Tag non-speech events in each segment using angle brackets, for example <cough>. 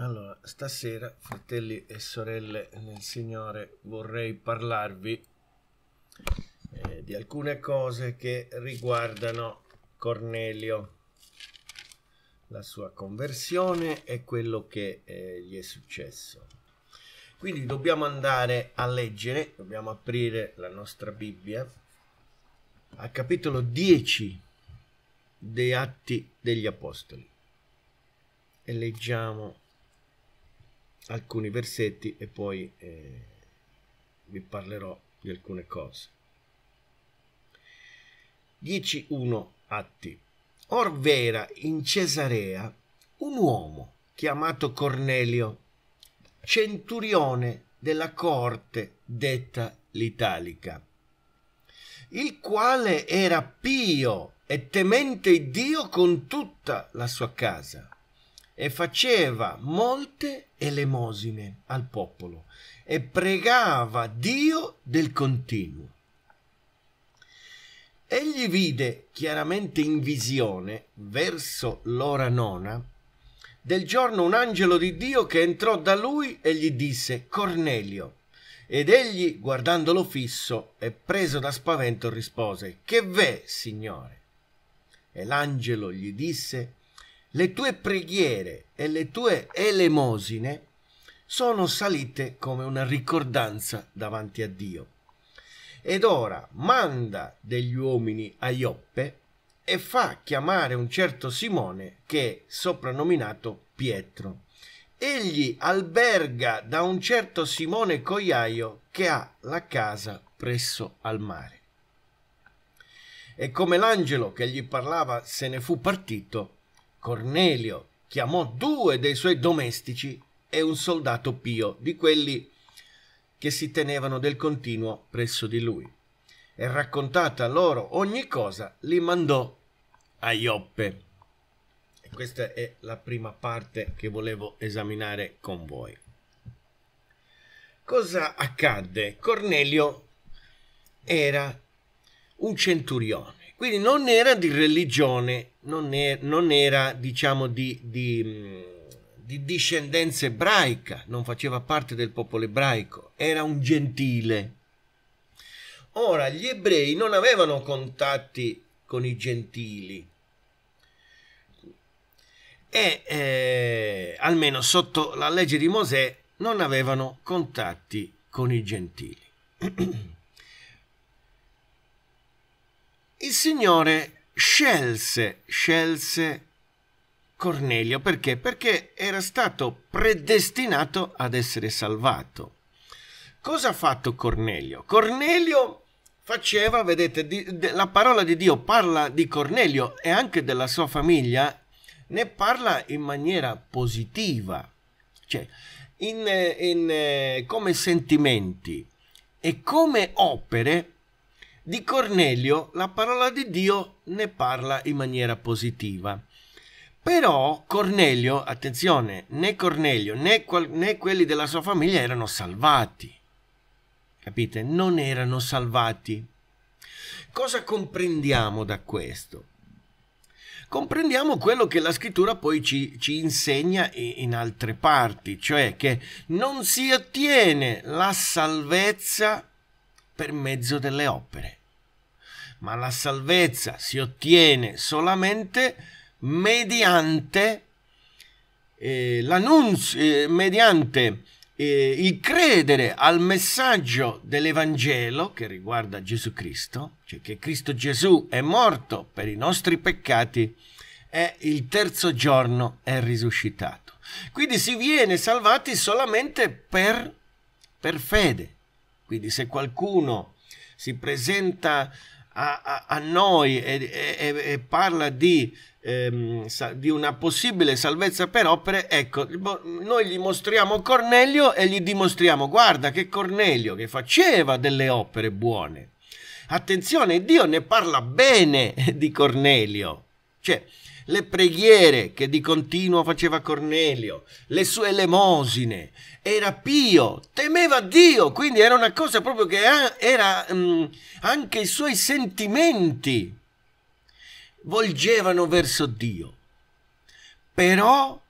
Allora, stasera, fratelli e sorelle nel Signore, vorrei parlarvi eh, di alcune cose che riguardano Cornelio, la sua conversione e quello che eh, gli è successo. Quindi dobbiamo andare a leggere, dobbiamo aprire la nostra Bibbia al capitolo 10 dei Atti degli Apostoli e leggiamo alcuni versetti e poi eh, vi parlerò di alcune cose. 10.1 Atti. Or vera in Cesarea un uomo chiamato Cornelio, centurione della corte detta l'Italica, il quale era pio e temente Dio con tutta la sua casa e faceva molte elemosine al popolo e pregava Dio del continuo. Egli vide chiaramente in visione, verso l'ora nona, del giorno un angelo di Dio che entrò da lui e gli disse Cornelio. Ed egli, guardandolo fisso e preso da spavento, rispose Che v'è, Signore? E l'angelo gli disse le tue preghiere e le tue elemosine sono salite come una ricordanza davanti a Dio. Ed ora manda degli uomini a Ioppe e fa chiamare un certo Simone che è soprannominato Pietro. Egli alberga da un certo Simone Coiaio che ha la casa presso al mare. E come l'angelo che gli parlava se ne fu partito, Cornelio chiamò due dei suoi domestici e un soldato pio, di quelli che si tenevano del continuo presso di lui, e raccontata loro ogni cosa li mandò a Ioppe. E questa è la prima parte che volevo esaminare con voi. Cosa accadde? Cornelio era un centurione, quindi non era di religione non, è, non era, diciamo, di, di, di discendenza ebraica, non faceva parte del popolo ebraico, era un gentile. Ora, gli ebrei non avevano contatti con i gentili, e eh, almeno sotto la legge di Mosè non avevano contatti con i gentili. <clears throat> Il Signore scelse, scelse Cornelio perché? Perché era stato predestinato ad essere salvato. Cosa ha fatto Cornelio? Cornelio faceva, vedete, di, de, la parola di Dio parla di Cornelio e anche della sua famiglia, ne parla in maniera positiva, cioè in, in, eh, come sentimenti e come opere di Cornelio la parola di Dio ne parla in maniera positiva. Però Cornelio, attenzione, né Cornelio né, né quelli della sua famiglia erano salvati. Capite? Non erano salvati. Cosa comprendiamo da questo? comprendiamo quello che la scrittura poi ci, ci, insegna in altre parti, cioè che non si ottiene la salvezza per mezzo delle opere ma la salvezza si ottiene solamente mediante eh, l'annunzio, eh, mediante eh, il credere al messaggio dell'Evangelo che riguarda Gesù Cristo, cioè che Cristo Gesù è morto per i nostri peccati e il terzo giorno è risuscitato. Quindi si viene salvati solamente per, per fede. Quindi se qualcuno si presenta a, a, noi e, e, e, parla di, ehm, sa, di una possibile salvezza per opere, ecco, noi gli mostriamo Cornelio e gli dimostriamo, guarda che Cornelio che faceva delle opere buone. Attenzione, Dio ne parla bene di Cornelio. Cioè, le preghiere che di continuo faceva Cornelio, le sue elemosine, era pio, temeva Dio, quindi era una cosa proprio che ah, era mh, mm, anche i suoi sentimenti volgevano verso Dio. Però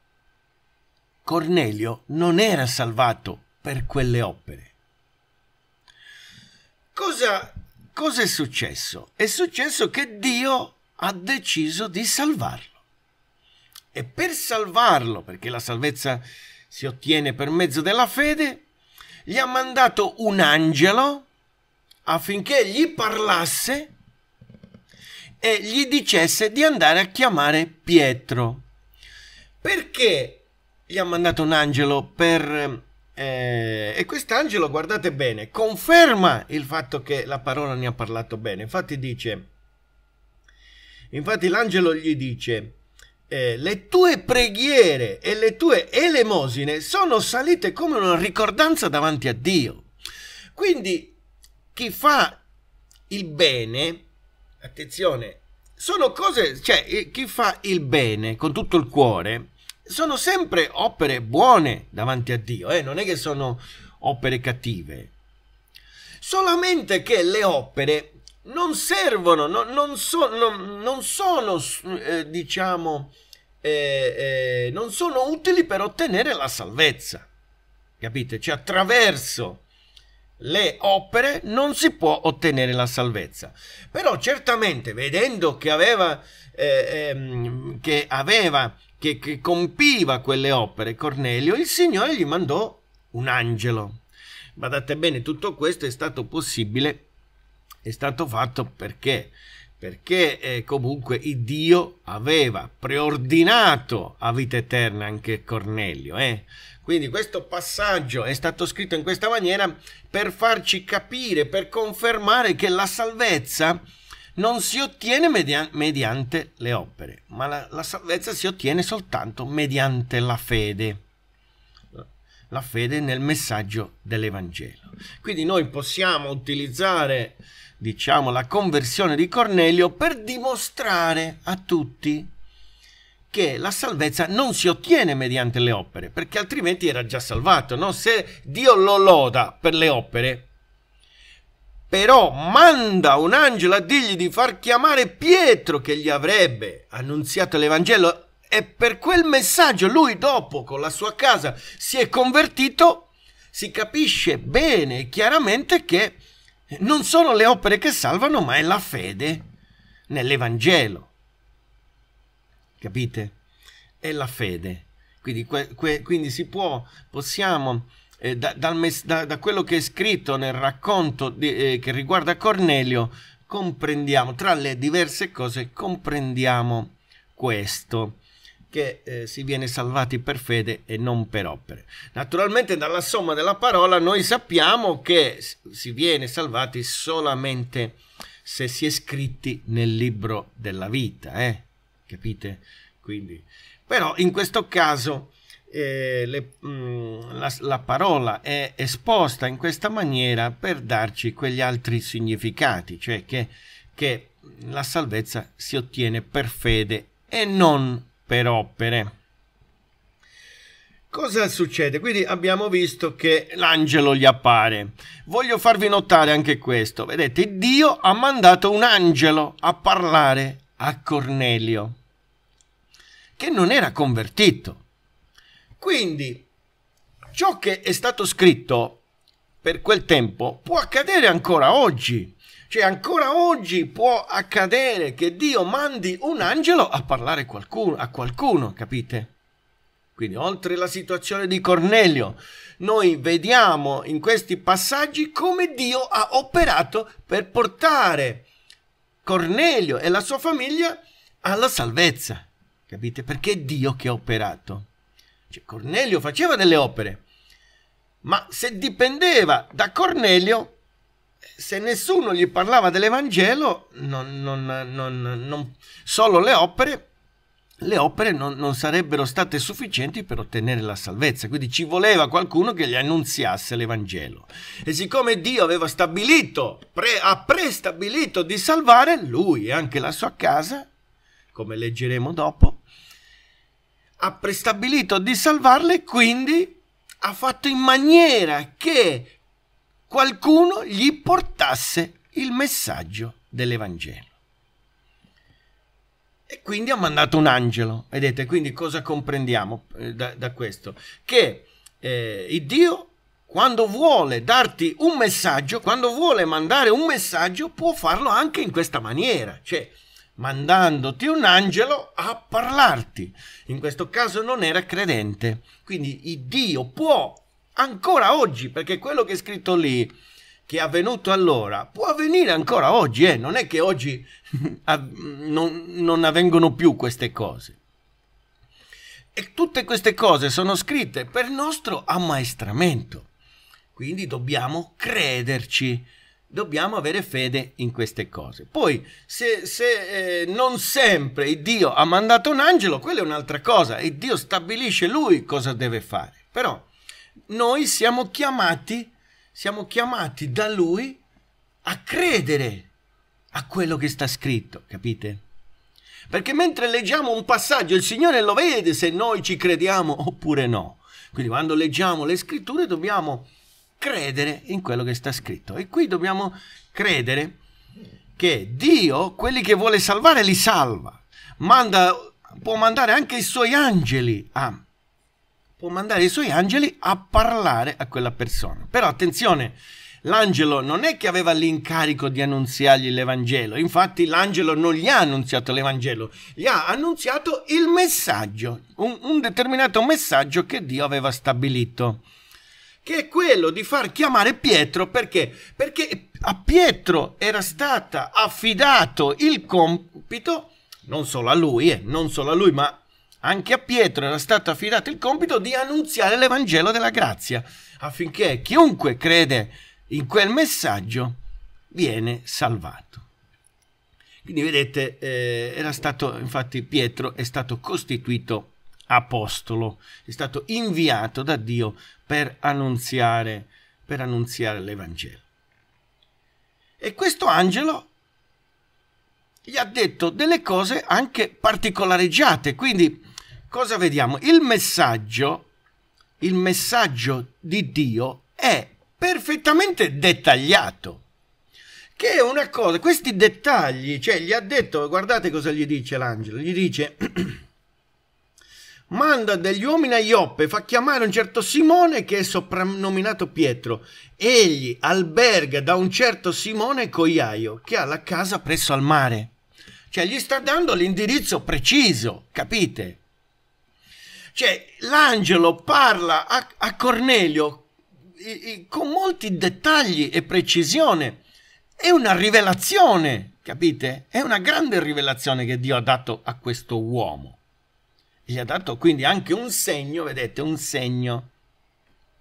Cornelio non era salvato per quelle opere. Cosa, cosa è successo? È successo che Dio ha deciso di salvarlo. E per salvarlo, perché la salvezza si ottiene per mezzo della fede, gli ha mandato un angelo affinché gli parlasse e gli dicesse di andare a chiamare Pietro. Perché gli ha mandato un angelo per... Eh, e quest'angelo, guardate bene, conferma il fatto che la parola ne ha parlato bene. Infatti dice Infatti l'angelo gli dice, eh, le tue preghiere e le tue elemosine sono salite come una ricordanza davanti a Dio. Quindi chi fa il bene, attenzione, sono cose, cioè eh, chi fa il bene con tutto il cuore, sono sempre opere buone davanti a Dio, eh? non è che sono opere cattive. Solamente che le opere non servono, no, non, so, no, non, sono, eh, diciamo, eh, eh, non sono utili per ottenere la salvezza. Capite? Cioè attraverso le opere non si può ottenere la salvezza. Però certamente vedendo che aveva, eh, ehm, che, aveva che, che compiva quelle opere Cornelio, il Signore gli mandò un angelo. Badate bene, tutto questo è stato possibile è stato fatto perché? Perché eh, comunque il Dio aveva preordinato a vita eterna anche Cornelio. Eh? Quindi questo passaggio è stato scritto in questa maniera per farci capire, per confermare che la salvezza non si ottiene media mediante le opere, ma la, la salvezza si ottiene soltanto mediante la fede la fede nel messaggio dell'Evangelo. Quindi noi possiamo utilizzare diciamo, la conversione di Cornelio per dimostrare a tutti che la salvezza non si ottiene mediante le opere, perché altrimenti era già salvato. No? Se Dio lo loda per le opere, però manda un angelo a dirgli di far chiamare Pietro che gli avrebbe annunziato l'Evangelo e per quel messaggio lui dopo con la sua casa si è convertito, si capisce bene e chiaramente che non sono le opere che salvano, ma è la fede nell'Evangelo. Capite? È la fede. Quindi, que, que, quindi si può, possiamo, eh, da, dal, da, da, quello che è scritto nel racconto di, eh, che riguarda Cornelio, comprendiamo, tra le diverse cose, comprendiamo questo che eh, si viene salvati per fede e non per opere. Naturalmente dalla somma della parola noi sappiamo che si viene salvati solamente se si è scritti nel libro della vita, eh? capite? Quindi, però in questo caso eh, le, mh, mm, la, la parola è esposta in questa maniera per darci quegli altri significati, cioè che, che la salvezza si ottiene per fede e non per opere. Cosa succede? Quindi abbiamo visto che l'angelo gli appare. Voglio farvi notare anche questo. Vedete, Dio ha mandato un angelo a parlare a Cornelio, che non era convertito. Quindi, ciò che è stato scritto per quel tempo può accadere ancora oggi. Cioè ancora oggi può accadere che Dio mandi un angelo a parlare qualcuno, a qualcuno, capite? Quindi oltre la situazione di Cornelio, noi vediamo in questi passaggi come Dio ha operato per portare Cornelio e la sua famiglia alla salvezza. Capite? Perché è Dio che ha operato. Cioè, Cornelio faceva delle opere, ma se dipendeva da Cornelio, se nessuno gli parlava dell'Evangelo, non, non, non, solo le opere, le opere non, sarebbero state sufficienti per ottenere la salvezza. Quindi ci voleva qualcuno che gli annunziasse l'Evangelo. E siccome Dio aveva stabilito, pre, ha prestabilito di salvare lui e anche la sua casa, come leggeremo dopo, ha prestabilito di salvarle, quindi ha fatto in maniera che qualcuno gli portasse il messaggio dell'Evangelo. E quindi ha mandato un angelo. Vedete, quindi cosa comprendiamo eh, da, da questo? Che eh, il Dio, quando vuole darti un messaggio, quando vuole mandare un messaggio, può farlo anche in questa maniera. Cioè, mandandoti un angelo a parlarti. In questo caso non era credente. Quindi il Dio può ancora oggi, perché quello che è scritto lì, che è avvenuto allora, può avvenire ancora oggi, eh? non è che oggi <laughs> non, non avvengono più queste cose. E tutte queste cose sono scritte per nostro ammaestramento. Quindi dobbiamo crederci, dobbiamo avere fede in queste cose. Poi, se, se eh, non sempre Dio ha mandato un angelo, quella è un'altra cosa e Dio stabilisce lui cosa deve fare. Però noi siamo chiamati, siamo chiamati da Lui a credere a quello che sta scritto, capite? Perché mentre leggiamo un passaggio il Signore lo vede se noi ci crediamo oppure no. Quindi quando leggiamo le scritture dobbiamo credere in quello che sta scritto. E qui dobbiamo credere che Dio, quelli che vuole salvare, li salva. Manda, può mandare anche i suoi angeli a può mandare i suoi angeli a parlare a quella persona. Però attenzione, l'angelo non è che aveva l'incarico di annunziargli l'Evangelo, infatti l'angelo non gli ha annunziato l'Evangelo, gli ha annunziato il messaggio, un, un determinato messaggio che Dio aveva stabilito che è quello di far chiamare Pietro perché? Perché a Pietro era stato affidato il compito, non solo a lui, eh, non solo a lui, ma anche a Pietro era stato affidato il compito di annunziare l'Evangelo della grazia, affinché chiunque crede in quel messaggio viene salvato. Quindi vedete, eh, era stato, infatti Pietro è stato costituito apostolo, è stato inviato da Dio per annunziare, per annunziare l'Evangelo. E questo angelo gli ha detto delle cose anche particolareggiate, quindi cosa vediamo? Il messaggio, il messaggio di Dio è perfettamente dettagliato. Che è una cosa, questi dettagli, cioè gli ha detto, guardate cosa gli dice l'angelo, gli dice <clears throat> manda degli uomini a Ioppe, fa chiamare un certo Simone che è soprannominato Pietro. Egli alberga da un certo Simone Coiaio che ha la casa presso al mare. Cioè gli sta dando l'indirizzo preciso, capite? Cioè, l'angelo parla a, a Cornelio i, i, con molti dettagli e precisione. È una rivelazione, capite? È una grande rivelazione che Dio ha dato a questo uomo. Gli ha dato quindi anche un segno, vedete, un segno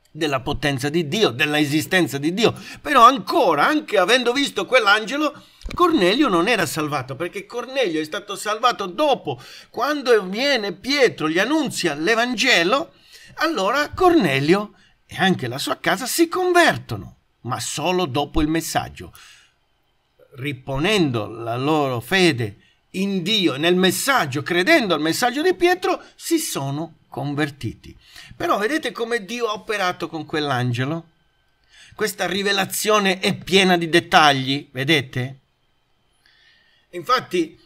della potenza di Dio, della esistenza di Dio. Però ancora, anche avendo visto quell'angelo, Cornelio non era salvato perché Cornelio è stato salvato dopo, quando viene Pietro, gli annunzia l'Evangelo, allora Cornelio e anche la sua casa si convertono, ma solo dopo il messaggio. Riponendo la loro fede in Dio, e nel messaggio, credendo al messaggio di Pietro, si sono convertiti. Però vedete come Dio ha operato con quell'angelo? Questa rivelazione è piena di dettagli, vedete? Infatti,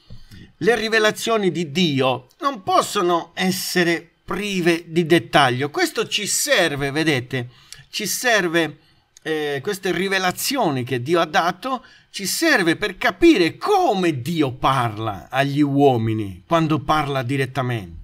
le rivelazioni di Dio non possono essere prive di dettaglio. Questo ci serve, vedete, ci serve eh, queste rivelazioni che Dio ha dato, ci serve per capire come Dio parla agli uomini quando parla direttamente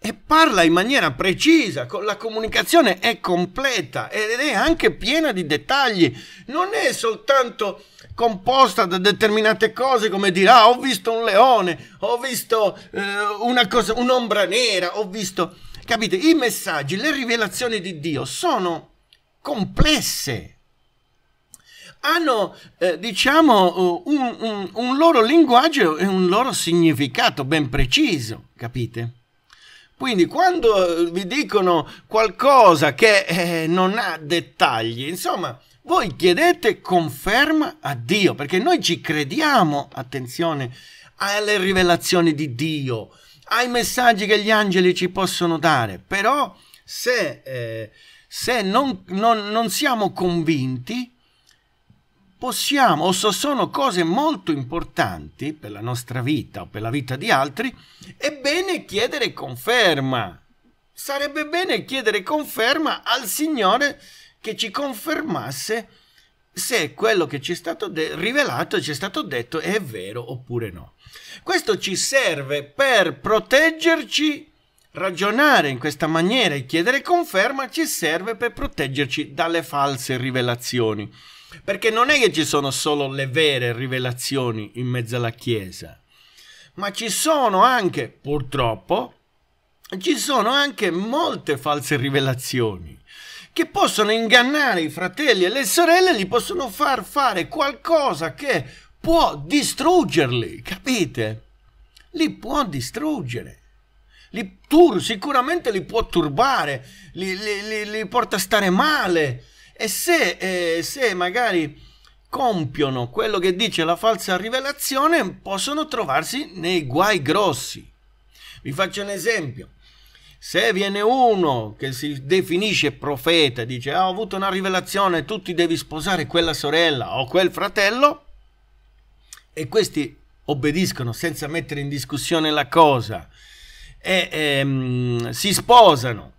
e parla in maniera precisa, con la comunicazione è completa ed è anche piena di dettagli, non è soltanto composta da determinate cose come dire ah, ho visto un leone, ho visto eh, un'ombra nera, ho visto... Capite? I messaggi, le rivelazioni di Dio sono complesse, hanno eh, diciamo un, un, un loro linguaggio e un loro significato ben preciso, capite? Quindi quando eh, vi dicono qualcosa che eh, non ha dettagli, insomma, voi chiedete conferma a Dio, perché noi ci crediamo, attenzione, alle rivelazioni di Dio, ai messaggi che gli angeli ci possono dare, però se, eh, se non, non, non siamo convinti, possiamo, o sono cose molto importanti per la nostra vita o per la vita di altri, è bene chiedere conferma. Sarebbe bene chiedere conferma al Signore che ci confermasse se quello che ci è stato de- rivelato, ci è stato detto, è vero oppure no. Questo ci serve per proteggerci, ragionare in questa maniera e chiedere conferma ci serve per proteggerci dalle false rivelazioni. Perché non è che ci sono solo le vere rivelazioni in mezzo alla Chiesa, ma ci sono anche, purtroppo, ci sono anche molte false rivelazioni che possono ingannare i fratelli e le sorelle, gli possono far fare qualcosa che può distruggerli, capite? Li può distruggere. Li tur- sicuramente li può turbare, li, li, li, li porta a stare male, e se, eh, se magari compiono quello che dice la falsa rivelazione, possono trovarsi nei guai grossi. Vi faccio un esempio. Se viene uno che si definisce profeta e dice ah, ho avuto una rivelazione, tu ti devi sposare quella sorella o quel fratello, e questi obbediscono senza mettere in discussione la cosa, e ehm, si sposano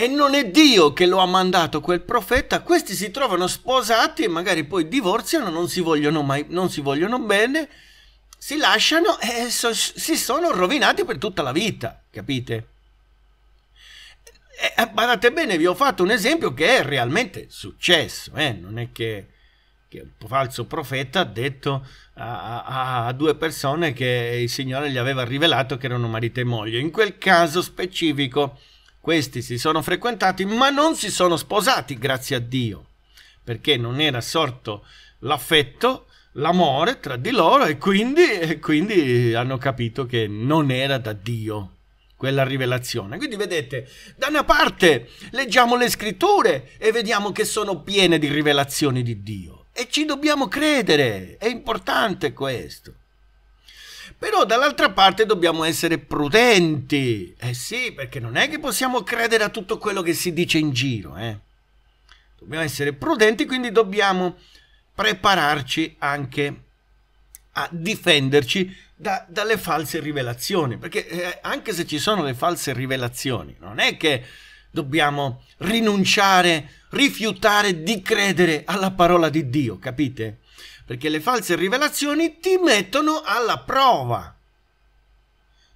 e non è Dio che lo ha mandato quel profeta, questi si trovano sposati e magari poi divorziano, non si vogliono, mai, non si vogliono bene, si lasciano e so, si sono rovinati per tutta la vita, capite? E, guardate eh, bene, vi ho fatto un esempio che è realmente successo, eh? non è che, che il falso profeta ha detto a, a, a due persone che il Signore gli aveva rivelato che erano marito e moglie, in quel caso specifico questi si sono frequentati ma non si sono sposati, grazie a Dio, perché non era sorto l'affetto, l'amore tra di loro e quindi, e quindi hanno capito che non era da Dio quella rivelazione. Quindi vedete, da una parte leggiamo le scritture e vediamo che sono piene di rivelazioni di Dio e ci dobbiamo credere, è importante questo. Però dall'altra parte dobbiamo essere prudenti. Eh sì, perché non è che possiamo credere a tutto quello che si dice in giro, eh. Dobbiamo essere prudenti, quindi dobbiamo prepararci anche a difenderci da, dalle false rivelazioni, perché eh, anche se ci sono le false rivelazioni, non è che dobbiamo rinunciare, rifiutare di credere alla parola di Dio, capite? perché le false rivelazioni ti mettono alla prova.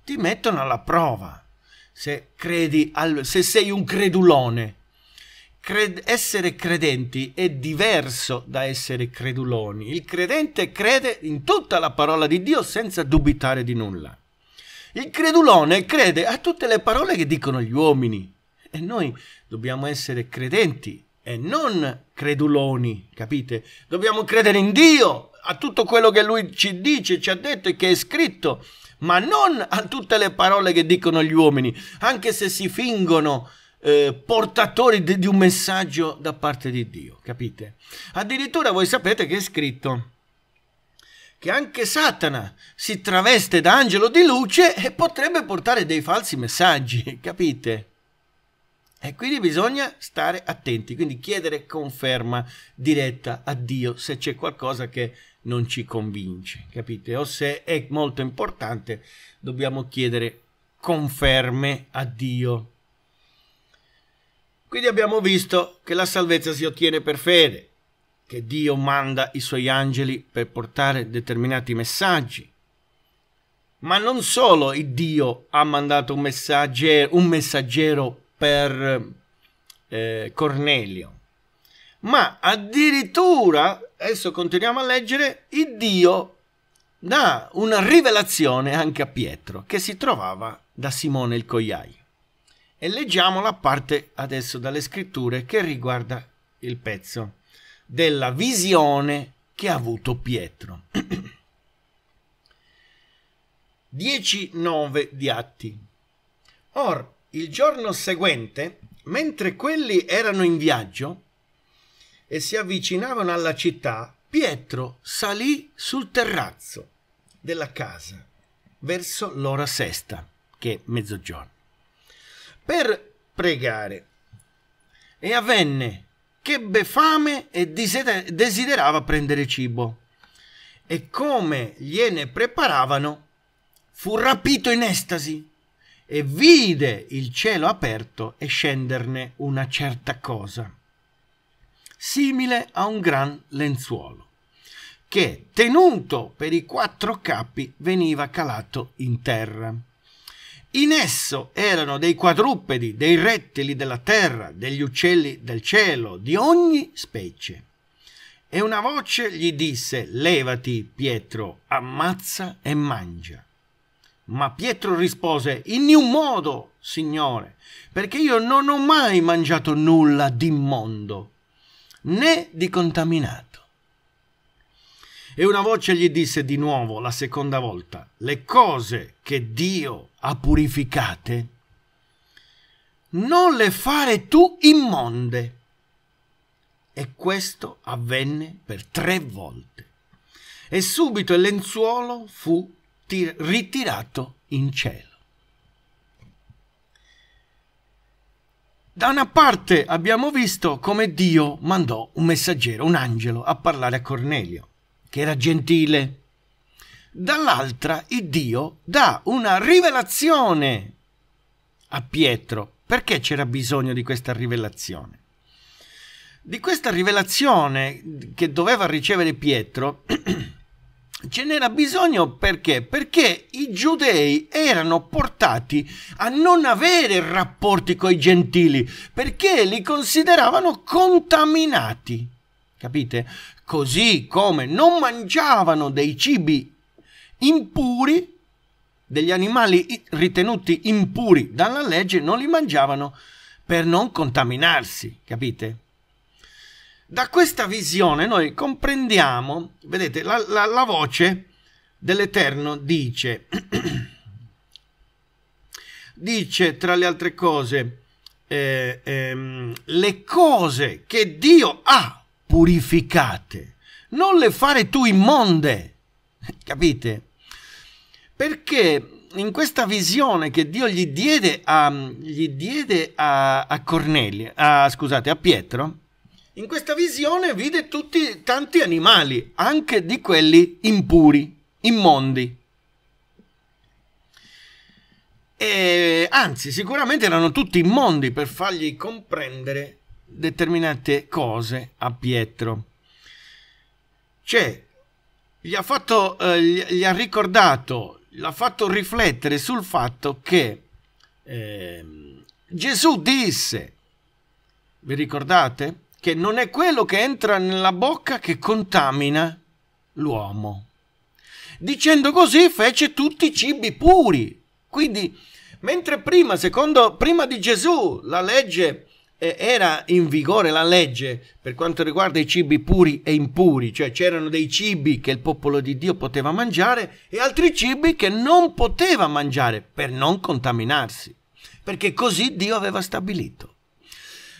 Ti mettono alla prova. Se credi al, se sei un credulone. Cred, essere credenti è diverso da essere creduloni. Il credente crede in tutta la parola di Dio senza dubitare di nulla. Il credulone crede a tutte le parole che dicono gli uomini. E noi dobbiamo essere credenti e non creduloni, capite? Dobbiamo credere in Dio, a tutto quello che Lui ci dice, ci ha detto e che è scritto, ma non a tutte le parole che dicono gli uomini, anche se si fingono eh, portatori di un messaggio da parte di Dio, capite? Addirittura voi sapete che è scritto che anche Satana si traveste da angelo di luce e potrebbe portare dei falsi messaggi, <laughs> capite? E quindi bisogna stare attenti, quindi chiedere conferma diretta a Dio se c'è qualcosa che non ci convince, capite? O se è molto importante, dobbiamo chiedere conferme a Dio. Quindi abbiamo visto che la salvezza si ottiene per fede, che Dio manda i suoi angeli per portare determinati messaggi. Ma non solo il Dio ha mandato un messaggero, un messaggero per eh, Cornelio. Ma addirittura, adesso continuiamo a leggere, il Dio dà una rivelazione anche a Pietro, che si trovava da Simone il Cogliaio. E leggiamo la parte adesso dalle scritture che riguarda il pezzo della visione che ha avuto Pietro. 10.9 <clears throat> di Atti. Or il giorno seguente, mentre quelli erano in viaggio e si avvicinavano alla città, Pietro salì sul terrazzo della casa verso l'ora sesta, che è mezzogiorno, per pregare. E avvenne che ebbe fame e desiderava prendere cibo. E come gliene preparavano, fu rapito in estasi e vide il cielo aperto e scenderne una certa cosa, simile a un gran lenzuolo, che, tenuto per i quattro capi, veniva calato in terra. In esso erano dei quadrupedi, dei rettili della terra, degli uccelli del cielo, di ogni specie. E una voce gli disse, levati, Pietro, ammazza e mangia. Ma Pietro rispose, in niun modo, Signore, perché io non ho mai mangiato nulla di immondo, né di contaminato. E una voce gli disse di nuovo la seconda volta, le cose che Dio ha purificate, non le fare tu immonde. E questo avvenne per tre volte. E subito il lenzuolo fu tir- ritirato in cielo. Da una parte abbiamo visto come Dio mandò un messaggero, un angelo, a parlare a Cornelio, che era gentile. Dall'altra, il Dio dà una rivelazione a Pietro. Perché c'era bisogno di questa rivelazione? Di questa rivelazione che doveva ricevere Pietro <clears throat> Ce n'era bisogno perché? Perché i giudei erano portati a non avere rapporti con i gentili, perché li consideravano contaminati. Capite? Così come non mangiavano dei cibi impuri, degli animali ritenuti impuri dalla legge, non li mangiavano per non contaminarsi, capite? Da questa visione noi comprendiamo, vedete, la, la, la voce dell'Eterno dice, <clears throat> dice tra le altre cose, eh, ehm, le cose che Dio ha purificate, non le fare tu immonde, <laughs> capite? Perché in questa visione che Dio gli diede a, gli diede a, a, Cornelio, a, scusate, a Pietro, in questa visione vide tutti tanti animali, anche di quelli impuri, immondi. E, anzi, sicuramente erano tutti immondi per fargli comprendere determinate cose a Pietro. Cioè, gli ha, fatto, eh, gli ha ricordato, l'ha fatto riflettere sul fatto che eh, Gesù disse, vi ricordate? che non è quello che entra nella bocca che contamina l'uomo. Dicendo così fece tutti i cibi puri. Quindi, mentre prima, secondo, prima di Gesù, la legge eh, era in vigore, la legge per quanto riguarda i cibi puri e impuri, cioè c'erano dei cibi che il popolo di Dio poteva mangiare e altri cibi che non poteva mangiare per non contaminarsi, perché così Dio aveva stabilito.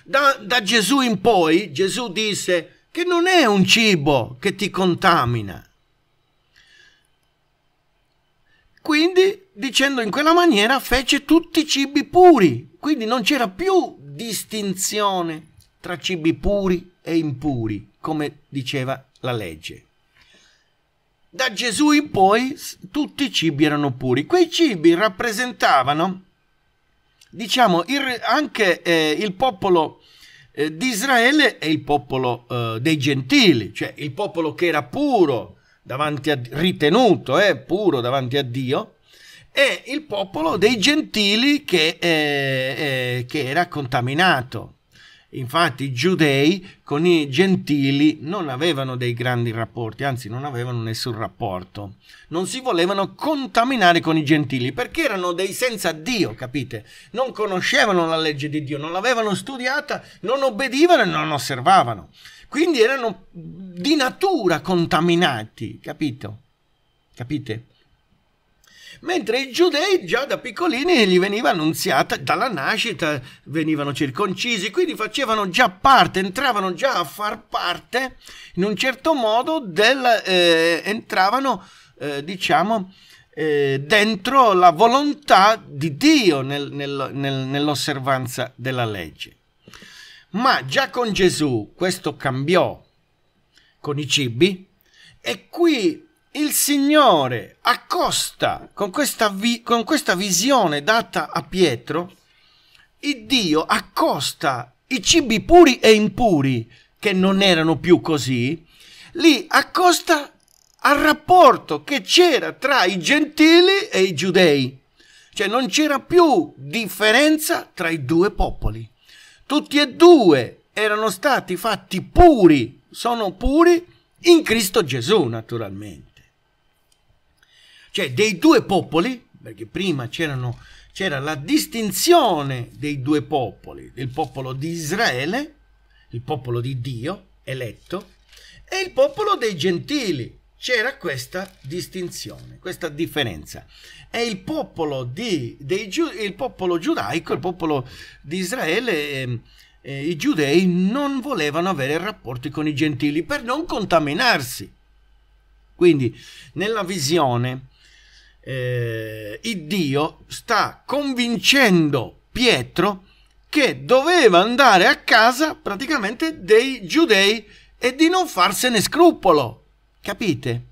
Da, da Gesù in poi Gesù disse che non è un cibo che ti contamina. Quindi, dicendo in quella maniera, fece tutti i cibi puri. Quindi non c'era più distinzione tra cibi puri e impuri, come diceva la legge. Da Gesù in poi tutti i cibi erano puri. Quei cibi rappresentavano diciamo, il, anche eh, il popolo eh, di Israele è il popolo eh, dei gentili, cioè il popolo che era puro davanti a ritenuto eh, puro davanti a Dio, e il popolo dei gentili che, eh, eh, che era contaminato Infatti i giudei con i gentili non avevano dei grandi rapporti, anzi non avevano nessun rapporto. Non si volevano contaminare con i gentili perché erano dei senza Dio, capite? Non conoscevano la legge di Dio, non l'avevano studiata, non obbedivano e non osservavano. Quindi erano di natura contaminati, capito? Capite? mentre i giudei già da piccolini gli veniva annunziata dalla nascita, venivano circoncisi, quindi facevano già parte, entravano già a far parte in un certo modo del, eh, entravano eh, diciamo eh, dentro la volontà di Dio nel, nel, nel, nell'osservanza della legge. Ma già con Gesù questo cambiò con i cibi e qui il Signore accosta con questa, vi, con questa visione data a Pietro, il Dio accosta i cibi puri e impuri, che non erano più così, li accosta al rapporto che c'era tra i gentili e i giudei. Cioè non c'era più differenza tra i due popoli. Tutti e due erano stati fatti puri, sono puri in Cristo Gesù naturalmente cioè dei due popoli, perché prima c'era la distinzione dei due popoli, il popolo di Israele, il popolo di Dio eletto, e il popolo dei gentili. C'era questa distinzione, questa differenza. E il popolo, di, dei, il popolo giudaico, il popolo di Israele, eh, eh, i giudei non volevano avere rapporti con i gentili per non contaminarsi. Quindi nella visione eh, Iddio sta convincendo Pietro che doveva andare a casa praticamente dei giudei e di non farsene scrupolo. Capite?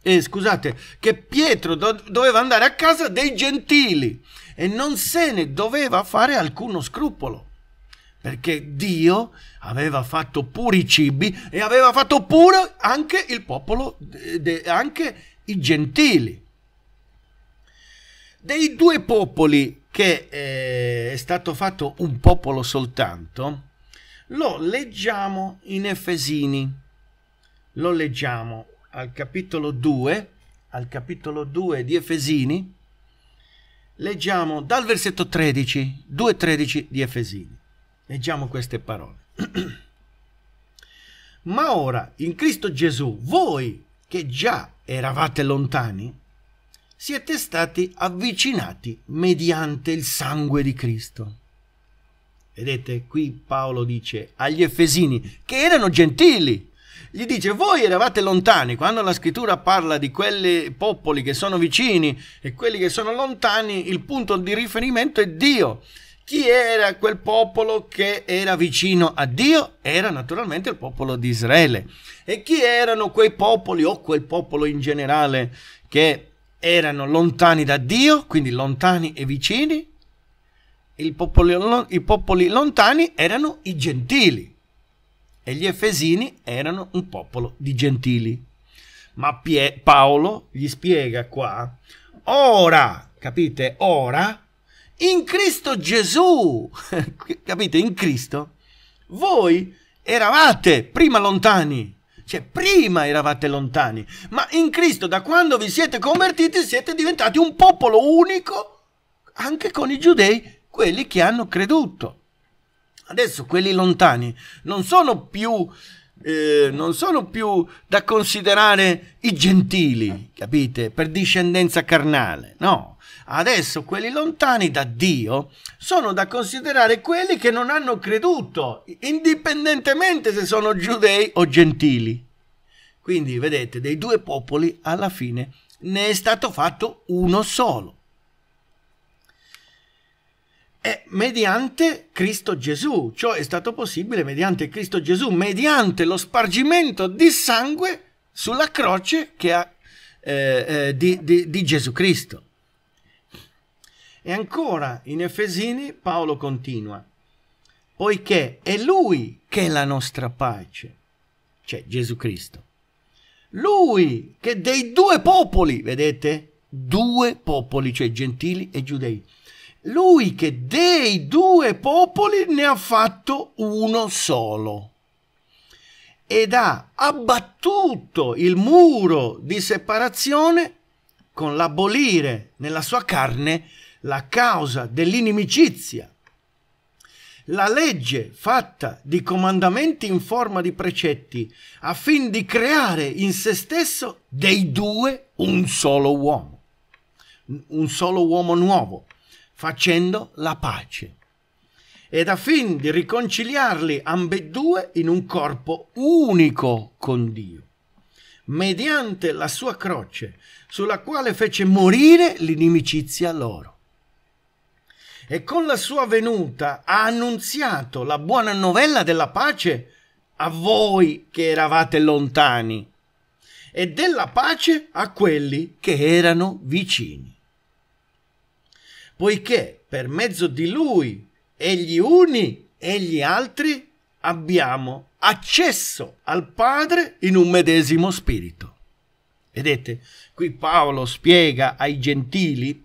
Eh, scusate, che Pietro do doveva andare a casa dei gentili e non se ne doveva fare alcuno scrupolo, perché Dio aveva fatto pure i cibi e aveva fatto pure anche il popolo, anche i gentili dei due popoli che eh, è stato fatto un popolo soltanto, lo leggiamo in Efesini, lo leggiamo al capitolo 2, al capitolo 2 di Efesini, leggiamo dal versetto 13, 2.13 di Efesini, leggiamo queste parole. <clears throat> Ma ora, in Cristo Gesù, voi che già eravate lontani, siete stati avvicinati mediante il sangue di Cristo. Vedete, qui Paolo dice agli Efesini, che erano gentili, gli dice voi eravate lontani, quando la scrittura parla di quelli popoli che sono vicini e quelli che sono lontani, il punto di riferimento è Dio. Chi era quel popolo che era vicino a Dio? Era naturalmente il popolo di Israele. E chi erano quei popoli o quel popolo in generale che erano lontani da Dio, quindi lontani e vicini, il popolo, i popoli lontani erano i gentili e gli Efesini erano un popolo di gentili. Ma Pie, Paolo gli spiega qua, ora, capite, ora, in Cristo Gesù, <laughs> capite, in Cristo, voi eravate prima lontani, cioè, prima eravate lontani, ma in Cristo, da quando vi siete convertiti, siete diventati un popolo unico anche con i giudei, quelli che hanno creduto. Adesso quelli lontani non sono più, eh, non sono più da considerare i gentili, capite, per discendenza carnale, no, Adesso quelli lontani da Dio sono da considerare quelli che non hanno creduto, indipendentemente se sono giudei o gentili. Quindi, vedete, dei due popoli alla fine ne è stato fatto uno solo. È mediante Cristo Gesù, ciò è stato possibile mediante Cristo Gesù, mediante lo spargimento di sangue sulla croce ha, eh, eh, di, di, di Gesù Cristo. E ancora in Efesini Paolo continua, poiché è Lui che è la nostra pace, cioè Gesù Cristo. Lui che dei due popoli, vedete? Due popoli, cioè gentili e giudei. Lui che dei due popoli ne ha fatto uno solo ed ha abbattuto il muro di separazione con l'abolire nella sua carne la causa dell'inimicizia. La legge fatta di comandamenti in forma di precetti, a fin di creare in se stesso dei due un solo uomo, un solo uomo nuovo, facendo la pace ed a fin di riconciliarli ambedue in un corpo unico con Dio, mediante la sua croce, sulla quale fece morire l'inimicizia loro e con la sua venuta ha annunziato la buona novella della pace a voi che eravate lontani e della pace a quelli che erano vicini. Poiché per mezzo di lui e gli uni e gli altri abbiamo accesso al Padre in un medesimo spirito. Vedete, qui Paolo spiega ai gentili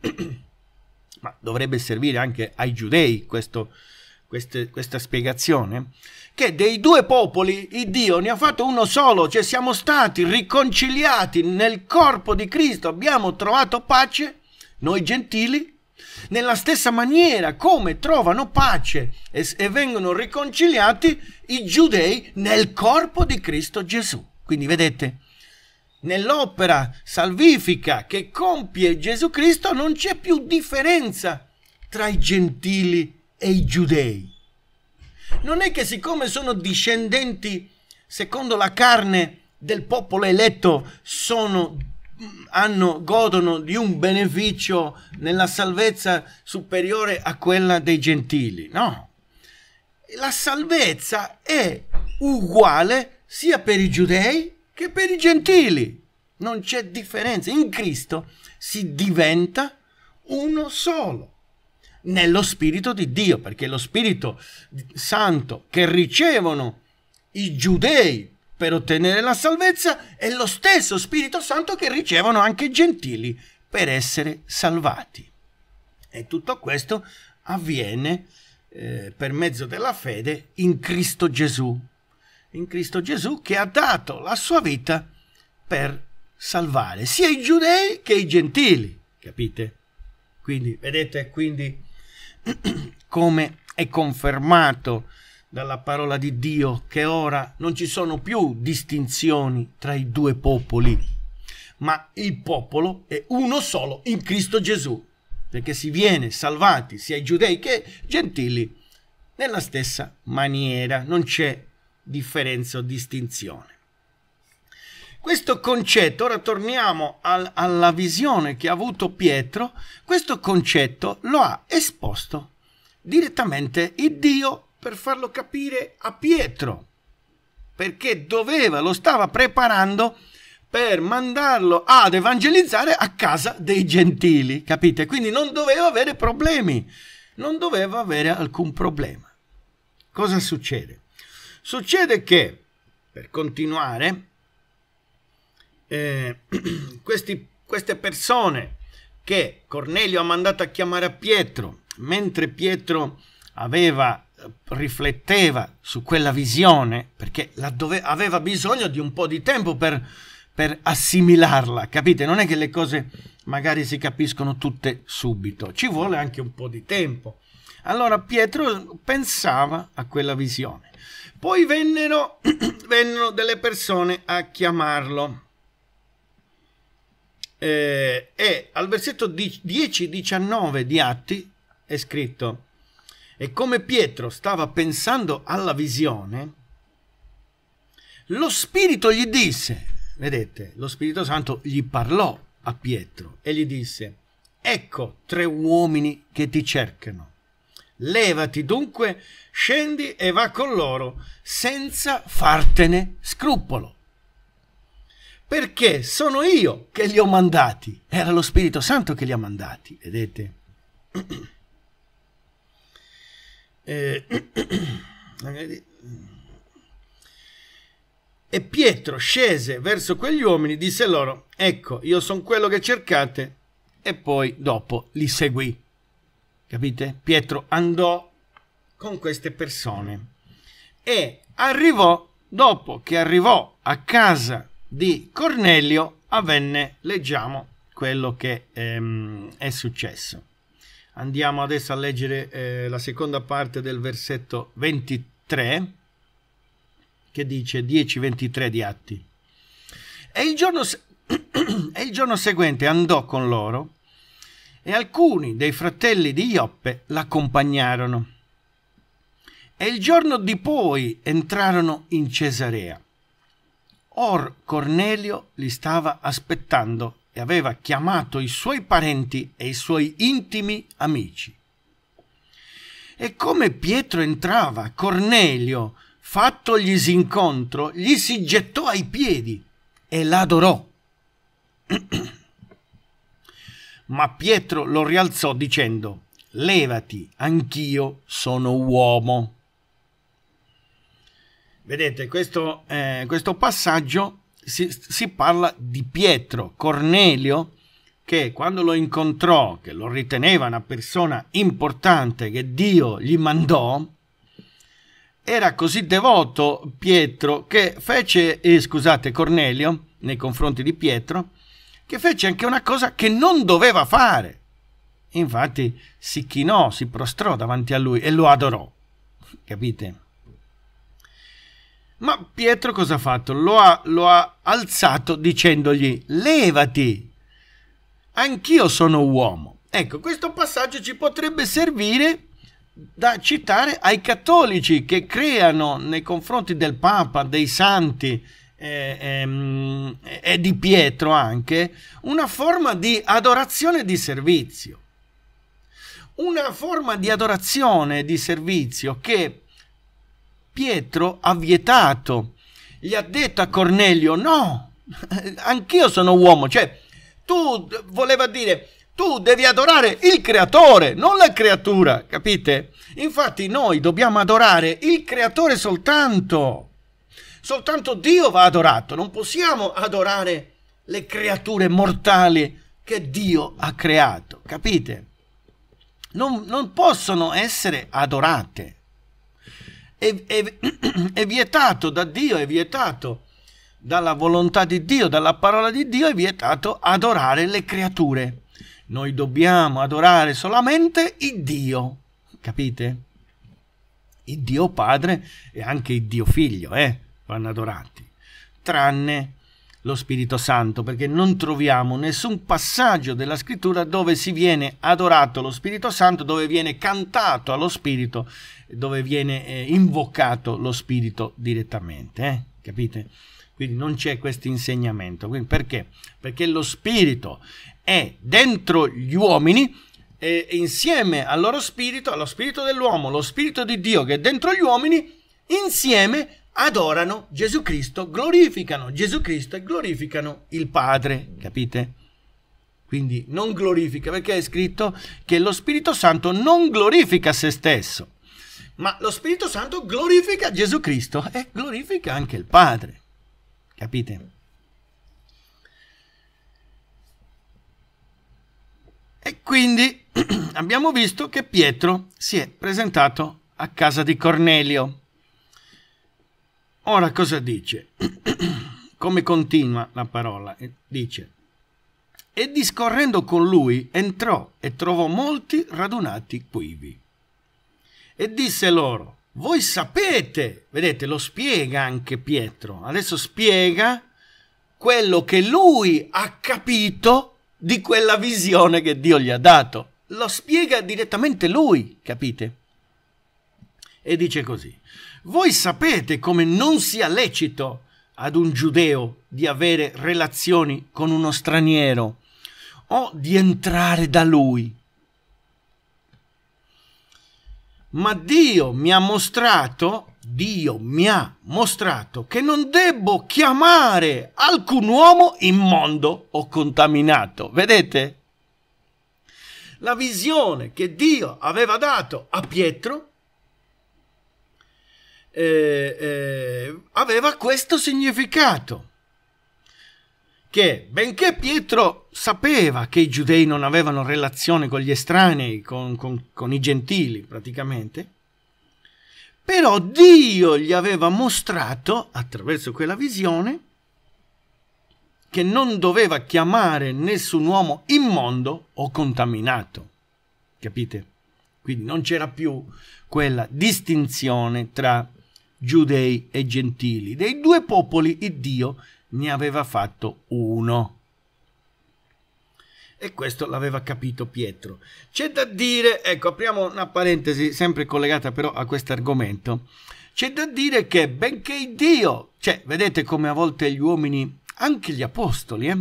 <clears throat> ma dovrebbe servire anche ai giudei questo, queste, questa spiegazione, che dei due popoli il Dio ne ha fatto uno solo, cioè siamo stati riconciliati nel corpo di Cristo, abbiamo trovato pace, noi gentili, nella stessa maniera come trovano pace e, e vengono riconciliati i giudei nel corpo di Cristo Gesù. Quindi vedete, nell'opera salvifica che compie Gesù Cristo non c'è più differenza tra i gentili e i giudei. Non è che siccome sono discendenti secondo la carne del popolo eletto sono, hanno, godono di un beneficio nella salvezza superiore a quella dei gentili. No. La salvezza è uguale sia per i giudei che per i gentili. Non c'è differenza. In Cristo si diventa uno solo nello Spirito di Dio, perché lo Spirito Santo che ricevono i giudei per ottenere la salvezza è lo stesso Spirito Santo che ricevono anche i gentili per essere salvati. E tutto questo avviene eh, per mezzo della fede in Cristo Gesù, in Cristo Gesù che ha dato la sua vita per salvare sia i giudei che i gentili, capite? Quindi, vedete, quindi <clears throat> come è confermato dalla parola di Dio che ora non ci sono più distinzioni tra i due popoli, ma il popolo è uno solo in Cristo Gesù, perché si viene salvati sia i giudei che i gentili nella stessa maniera, non c'è differenza o distinzione. Questo concetto, ora torniamo al, alla visione che ha avuto Pietro, questo concetto lo ha esposto direttamente il Dio per farlo capire a Pietro, perché doveva, lo stava preparando per mandarlo ad evangelizzare a casa dei gentili, capite? Quindi non doveva avere problemi, non doveva avere alcun problema. Cosa succede? Succede che, per continuare, eh, <clears throat> questi, queste persone che Cornelio ha mandato a chiamare a Pietro, mentre Pietro aveva, rifletteva su quella visione, perché dove, aveva bisogno di un po' di tempo per, per assimilarla, capite? Non è che le cose magari si capiscono tutte subito, ci vuole anche un po' di tempo. Allora Pietro pensava a quella visione. Poi vennero, <clears throat> vennero delle persone a chiamarlo. Eh, e al versetto 10-19 di Atti è scritto, e come Pietro stava pensando alla visione, lo Spirito gli disse, vedete, lo Spirito Santo gli parlò a Pietro e gli disse, ecco tre uomini che ti cercano. Levati dunque, scendi e va con loro, senza fartene scrupolo. Perché sono io che li ho mandati. Era lo Spirito Santo che li ha mandati, vedete? <clears throat> Eh, <clears throat> e Pietro scese verso quegli uomini, disse loro, ecco, io sono quello che cercate, e poi dopo li seguì. Capite? Pietro andò con queste persone e arrivò, dopo che arrivò a casa di Cornelio, avvenne, leggiamo quello che ehm, è successo. Andiamo adesso a leggere eh, la seconda parte del versetto 23 che dice 10-23 di Atti. E il, giorno se- <clears throat> e il giorno seguente andò con loro e alcuni dei fratelli di Ioppe l'accompagnarono. E il giorno di poi entrarono in Cesarea. Or Cornelio li stava aspettando e aveva chiamato i suoi parenti e i suoi intimi amici. E come Pietro entrava, Cornelio, fattogli incontro, gli si gettò ai piedi e l'adorò. <clears throat> ma Pietro lo rialzò dicendo Levati, anch'io sono uomo. Vedete, questo, eh, questo passaggio si, si parla di Pietro, Cornelio, che quando lo incontrò, che lo riteneva una persona importante che Dio gli mandò, era così devoto Pietro che fece, eh, scusate, Cornelio nei confronti di Pietro, che fece anche una cosa che non doveva fare. Infatti si chinò, si prostrò davanti a lui e lo adorò. Capite? Ma Pietro cosa ha fatto? Lo ha, lo ha alzato dicendogli, levati, anch'io sono uomo. Ecco, questo passaggio ci potrebbe servire da citare ai cattolici che creano nei confronti del Papa, dei santi, e, e, e di Pietro anche, una forma di adorazione e di servizio. Una forma di adorazione e di servizio che Pietro ha vietato. Gli ha detto a Cornelio, no, <laughs> anch'io sono uomo, cioè tu voleva dire tu devi adorare il creatore, non la creatura, capite? Infatti noi dobbiamo adorare il creatore soltanto. Soltanto Dio va adorato, non possiamo adorare le creature mortali che Dio ha creato, capite? Non, non possono essere adorate. È, è, è vietato da Dio, è vietato dalla volontà di Dio, dalla parola di Dio, è vietato adorare le creature. Noi dobbiamo adorare solamente il Dio, capite? Il Dio Padre e anche il Dio Figlio, eh? vanno adorati, tranne lo Spirito Santo, perché non troviamo nessun passaggio della scrittura dove si viene adorato lo Spirito Santo, dove viene cantato allo Spirito, dove viene eh, invocato lo Spirito direttamente, eh? capite? Quindi non c'è questo insegnamento. perché? Perché lo Spirito è dentro gli uomini e insieme al loro spirito, allo spirito dell'uomo, lo spirito di Dio che è dentro gli uomini, insieme adorano Gesù Cristo, glorificano Gesù Cristo e glorificano il Padre, capite? Quindi non glorifica, perché è scritto che lo Spirito Santo non glorifica se stesso, ma lo Spirito Santo glorifica Gesù Cristo e glorifica anche il Padre, capite? E quindi <clears throat> abbiamo visto che Pietro si è presentato a casa di Cornelio Ora cosa dice? <clears throat> Come continua la parola? Eh, dice, e discorrendo con lui entrò e trovò molti radunati quivi. E disse loro, voi sapete, vedete, lo spiega anche Pietro, adesso spiega quello che lui ha capito di quella visione che Dio gli ha dato. Lo spiega direttamente lui, capite? E dice così. Voi sapete come non sia lecito ad un giudeo di avere relazioni con uno straniero o di entrare da lui. Ma Dio mi ha mostrato, Dio mi ha mostrato che non debbo chiamare alcun uomo immondo o contaminato. Vedete? La visione che Dio aveva dato a Pietro eh, eh, aveva questo significato. Che benché Pietro sapeva che i giudei non avevano relazione con gli estranei, con, con, con i gentili praticamente, però Dio gli aveva mostrato attraverso quella visione che non doveva chiamare nessun uomo immondo o contaminato. Capite? Quindi non c'era più quella distinzione tra giudei e gentili. Dei due popoli il Dio ne aveva fatto uno. E questo l'aveva capito Pietro. C'è da dire, ecco, apriamo una parentesi sempre collegata però a questo argomento. C'è da dire che benché Dio, cioè vedete come a volte gli uomini, anche gli apostoli, eh,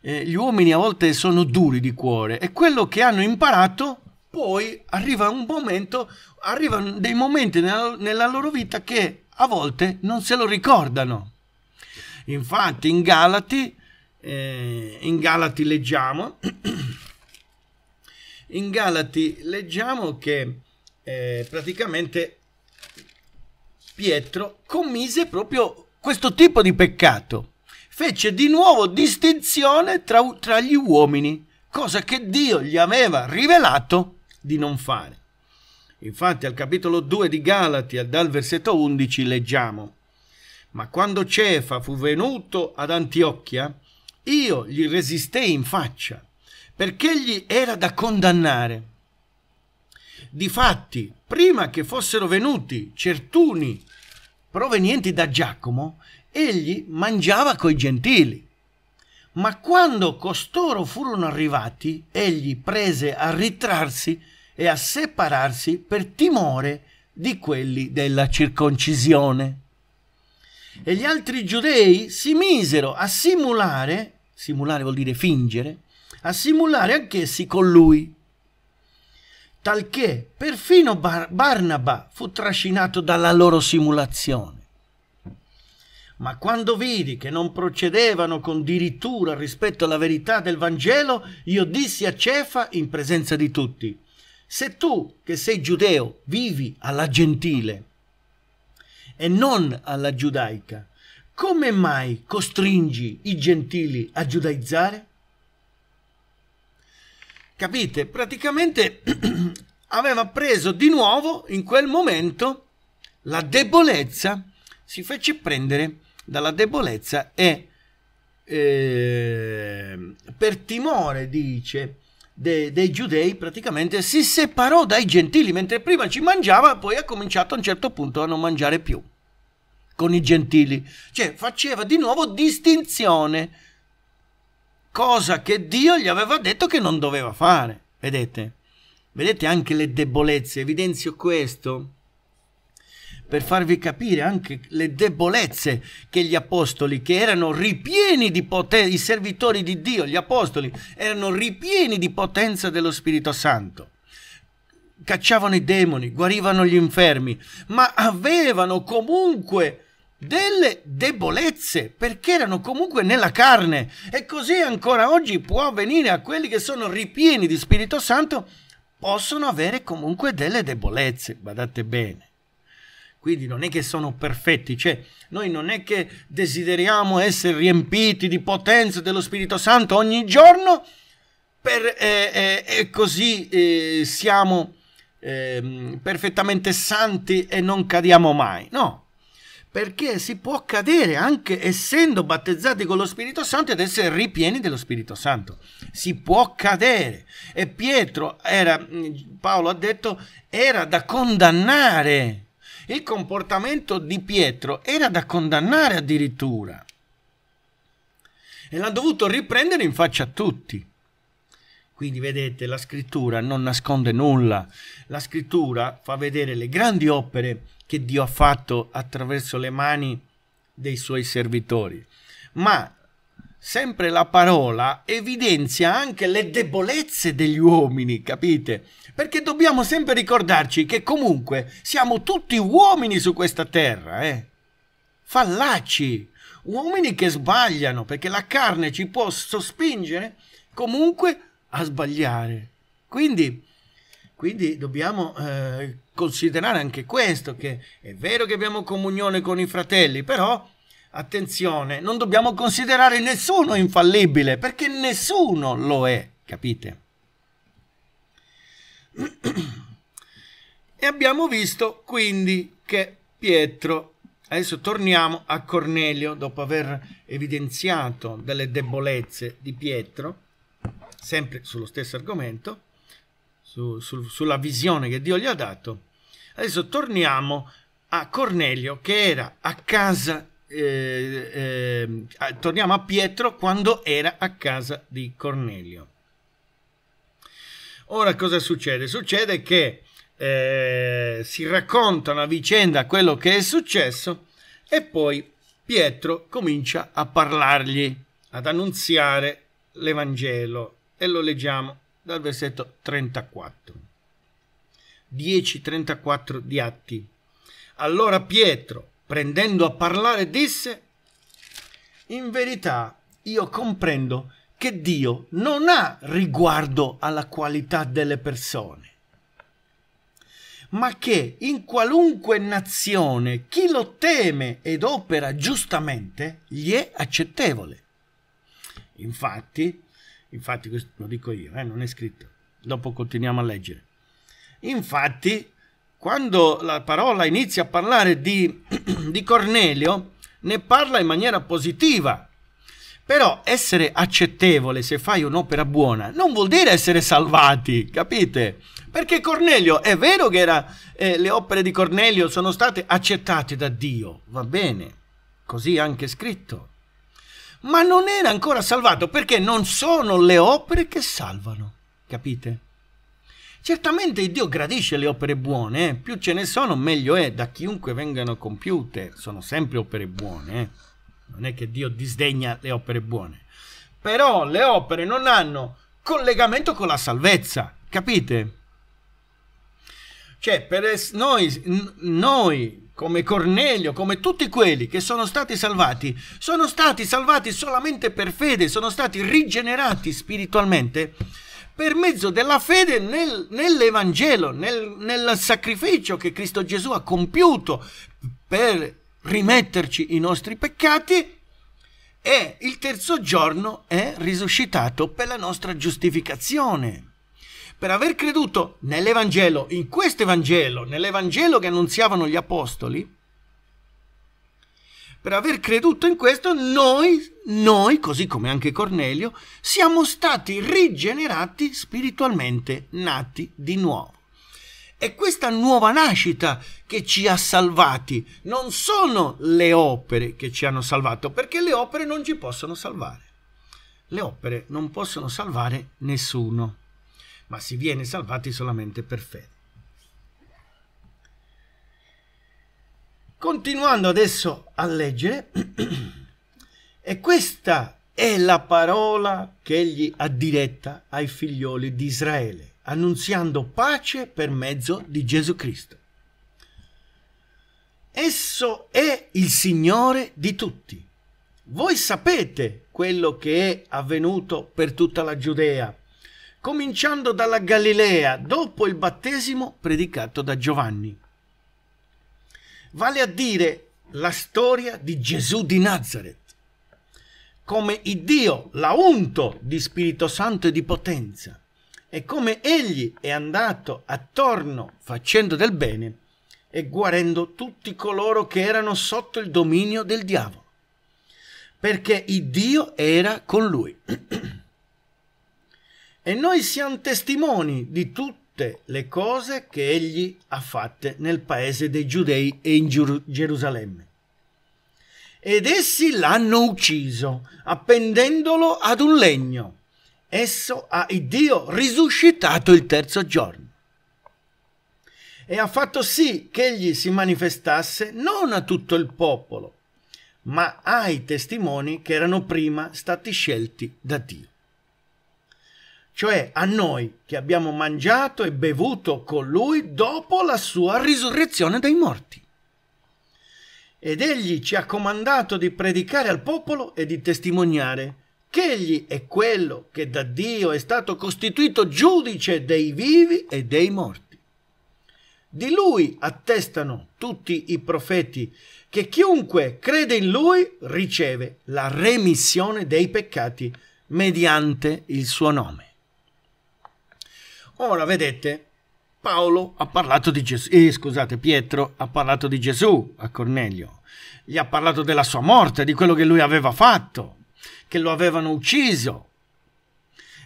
eh gli uomini a volte sono duri di cuore e quello che hanno imparato poi arriva un momento, arrivano dei momenti nella, nella loro vita che a volte non se lo ricordano. Infatti in Galati, eh, in Galati leggiamo, <clears throat> in Galati leggiamo che eh, praticamente Pietro commise proprio questo tipo di peccato. Fece di nuovo distinzione tra, tra gli uomini, cosa che Dio gli aveva rivelato di non fare. Infatti al capitolo 2 di Galati, dal versetto 11, leggiamo Ma quando Cefa fu venuto ad Antiochia, io gli resistei in faccia, perché egli era da condannare. Difatti, prima che fossero venuti certuni provenienti da Giacomo, egli mangiava coi gentili. Ma quando costoro furono arrivati, egli prese a ritrarsi e a separarsi per timore di quelli della circoncisione. E gli altri giudei si misero a simulare, simulare vuol dire fingere, a simulare anch'essi con lui. Talché perfino Bar- Barnaba fu trascinato dalla loro simulazione ma quando vidi che non procedevano con dirittura rispetto alla verità del Vangelo, io dissi a Cefa in presenza di tutti, se tu che sei giudeo vivi alla gentile e non alla giudaica, come mai costringi i gentili a giudaizzare? Capite? Praticamente <clears throat> aveva preso di nuovo in quel momento la debolezza, si fece prendere dalla debolezza e eh, per timore, dice, de, dei giudei praticamente si separò dai gentili, mentre prima ci mangiava, poi ha cominciato a un certo punto a non mangiare più con i gentili, cioè faceva di nuovo distinzione, cosa che Dio gli aveva detto che non doveva fare, vedete? Vedete anche le debolezze, evidenzio questo per farvi capire anche le debolezze che gli apostoli, che erano ripieni di potenza, i servitori di Dio, gli apostoli, erano ripieni di potenza dello Spirito Santo. Cacciavano i demoni, guarivano gli infermi, ma avevano comunque delle debolezze perché erano comunque nella carne e così ancora oggi può avvenire a quelli che sono ripieni di Spirito Santo possono avere comunque delle debolezze, badate bene. Quindi non è che sono perfetti, cioè noi non è che desideriamo essere riempiti di potenza dello Spirito Santo ogni giorno per, eh, eh, così eh, siamo ehm, perfettamente santi e non cadiamo mai. No, perché si può cadere anche essendo battezzati con lo Spirito Santo ed essere ripieni dello Spirito Santo. Si può cadere. E Pietro era, mm, Paolo ha detto, era da condannare il comportamento di Pietro era da condannare addirittura. E l'ha dovuto riprendere in faccia a tutti. Quindi vedete, la scrittura non nasconde nulla. La scrittura fa vedere le grandi opere che Dio ha fatto attraverso le mani dei suoi servitori. Ma sempre la parola evidenzia anche le debolezze degli uomini, capite? Perché dobbiamo sempre ricordarci che comunque siamo tutti uomini su questa terra, eh? Fallaci, uomini che sbagliano, perché la carne ci può sospingere comunque a sbagliare. Quindi, quindi dobbiamo eh, considerare anche questo, che è vero che abbiamo comunione con i fratelli, però attenzione, non dobbiamo considerare nessuno infallibile, perché nessuno lo è, capite? E abbiamo visto quindi che Pietro, adesso torniamo a Cornelio, dopo aver evidenziato delle debolezze di Pietro, sempre sullo stesso argomento, su, su, sulla visione che Dio gli ha dato, adesso torniamo a Cornelio che era a casa eh, eh, torniamo a Pietro quando era a casa di Cornelio. Ora cosa succede? Succede che eh, si racconta una vicenda quello che è successo e poi Pietro comincia a parlargli, ad annunziare l'Evangelo e lo leggiamo dal versetto 34. 10.34 di Atti. Allora Pietro, prendendo a parlare, disse, in verità io comprendo che Dio non ha riguardo alla qualità delle persone, ma che in qualunque nazione chi lo teme ed opera giustamente gli è accettevole. Infatti, infatti questo lo dico io, eh, non è scritto, dopo continuiamo a leggere. Infatti, quando la parola inizia a parlare di, <clears throat> di Cornelio, ne parla in maniera positiva. Però essere accettevole se fai un'opera buona non vuol dire essere salvati, capite? Perché Cornelio, è vero che era, eh, le opere di Cornelio sono state accettate da Dio, va bene, così è anche scritto. Ma non era ancora salvato perché non sono le opere che salvano, capite? Certamente Dio gradisce le opere buone, eh? più ce ne sono meglio è, da chiunque vengano compiute, sono sempre opere buone, eh? non è che Dio disdegna le opere buone, però le opere non hanno collegamento con la salvezza, capite? Cioè, per noi, noi, come Cornelio, come tutti quelli che sono stati salvati, sono stati salvati solamente per fede, sono stati rigenerati spiritualmente per mezzo della fede nel, nell'Evangelo, nel, nel sacrificio che Cristo Gesù ha compiuto per rimetterci i nostri peccati e il terzo giorno è risuscitato per la nostra giustificazione. Per aver creduto nell'Evangelo, in questo Evangelo, nell'Evangelo che annunziavano gli Apostoli, per aver creduto in questo, noi, noi, così come anche Cornelio, siamo stati rigenerati spiritualmente, nati di nuovo. È questa nuova nascita che ci ha salvati, non sono le opere che ci hanno salvato, perché le opere non ci possono salvare. Le opere non possono salvare nessuno, ma si viene salvati solamente per fede. Continuando adesso a leggere, <clears throat> e questa è la parola che egli ha diretta ai figlioli di Israele, annunziando pace per mezzo di Gesù Cristo. Esso è il Signore di tutti. Voi sapete quello che è avvenuto per tutta la Giudea, cominciando dalla Galilea dopo il battesimo predicato da Giovanni vale a dire la storia di Gesù di Nazareth, come il Dio l'ha unto di Spirito Santo e di potenza, e come egli è andato attorno facendo del bene e guarendo tutti coloro che erano sotto il dominio del diavolo, perché il Dio era con lui. <clears throat> e noi siamo testimoni di tutto tutte le cose che egli ha fatte nel paese dei giudei e in Gerusalemme. Ed essi l'hanno ucciso, appendendolo ad un legno. Esso ha il Dio risuscitato il terzo giorno. E ha fatto sì che egli si manifestasse non a tutto il popolo, ma ai testimoni che erano prima stati scelti da Dio cioè a noi che abbiamo mangiato e bevuto con lui dopo la sua risurrezione dai morti. Ed egli ci ha comandato di predicare al popolo e di testimoniare che egli è quello che da Dio è stato costituito giudice dei vivi e dei morti. Di lui attestano tutti i profeti che chiunque crede in lui riceve la remissione dei peccati mediante il suo nome. Ora vedete, Paolo ha parlato di Gesù, eh, scusate, Pietro ha parlato di Gesù a Cornelio, gli ha parlato della sua morte, di quello che lui aveva fatto, che lo avevano ucciso,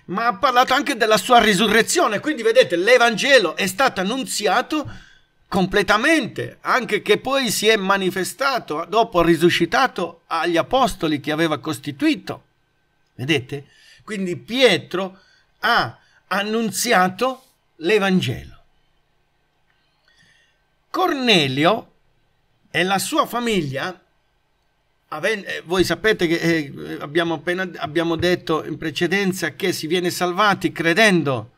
ma ha parlato anche della sua risurrezione. Quindi vedete, l'Evangelo è stato annunziato completamente, anche che poi si è manifestato dopo risuscitato agli apostoli che aveva costituito. Vedete? Quindi Pietro ha annunziato l'Evangelo. Cornelio e la sua famiglia, eh, voi sapete che eh, abbiamo appena abbiamo detto in precedenza che si viene salvati credendo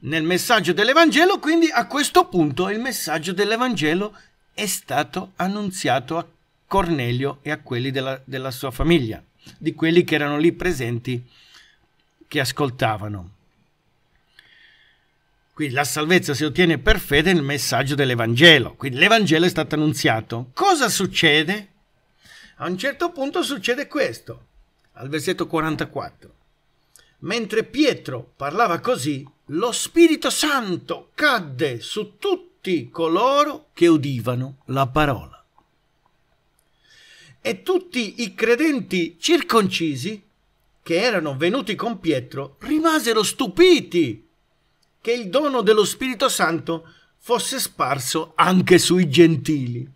nel messaggio dell'Evangelo, quindi a questo punto il messaggio dell'Evangelo è stato annunziato a Cornelio e a quelli della, della sua famiglia, di quelli che erano lì presenti, che ascoltavano. Quindi la salvezza si ottiene per fede nel messaggio dell'Evangelo. Quindi l'Evangelo è stato annunziato. Cosa succede? A un certo punto succede questo, al versetto 44. Mentre Pietro parlava così, lo Spirito Santo cadde su tutti coloro che udivano la parola. E tutti i credenti circoncisi che erano venuti con Pietro rimasero stupiti che il dono dello Spirito Santo fosse sparso anche sui gentili.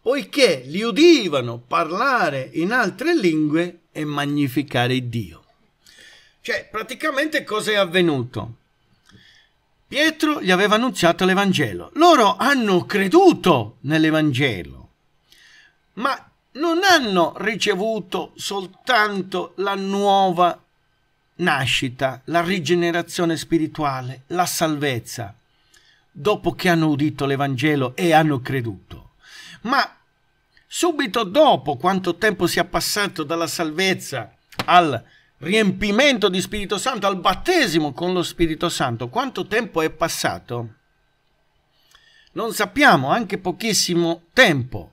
Poiché li udivano parlare in altre lingue e magnificare Dio. Cioè, praticamente cosa è avvenuto? Pietro gli aveva annunciato l'Evangelo. Loro hanno creduto nell'Evangelo, ma non hanno ricevuto soltanto la nuova nascita, la rigenerazione spirituale, la salvezza, dopo che hanno udito l'Evangelo e hanno creduto. Ma subito dopo quanto tempo sia passato dalla salvezza al riempimento di Spirito Santo, al battesimo con lo Spirito Santo, quanto tempo è passato? Non sappiamo, anche pochissimo tempo.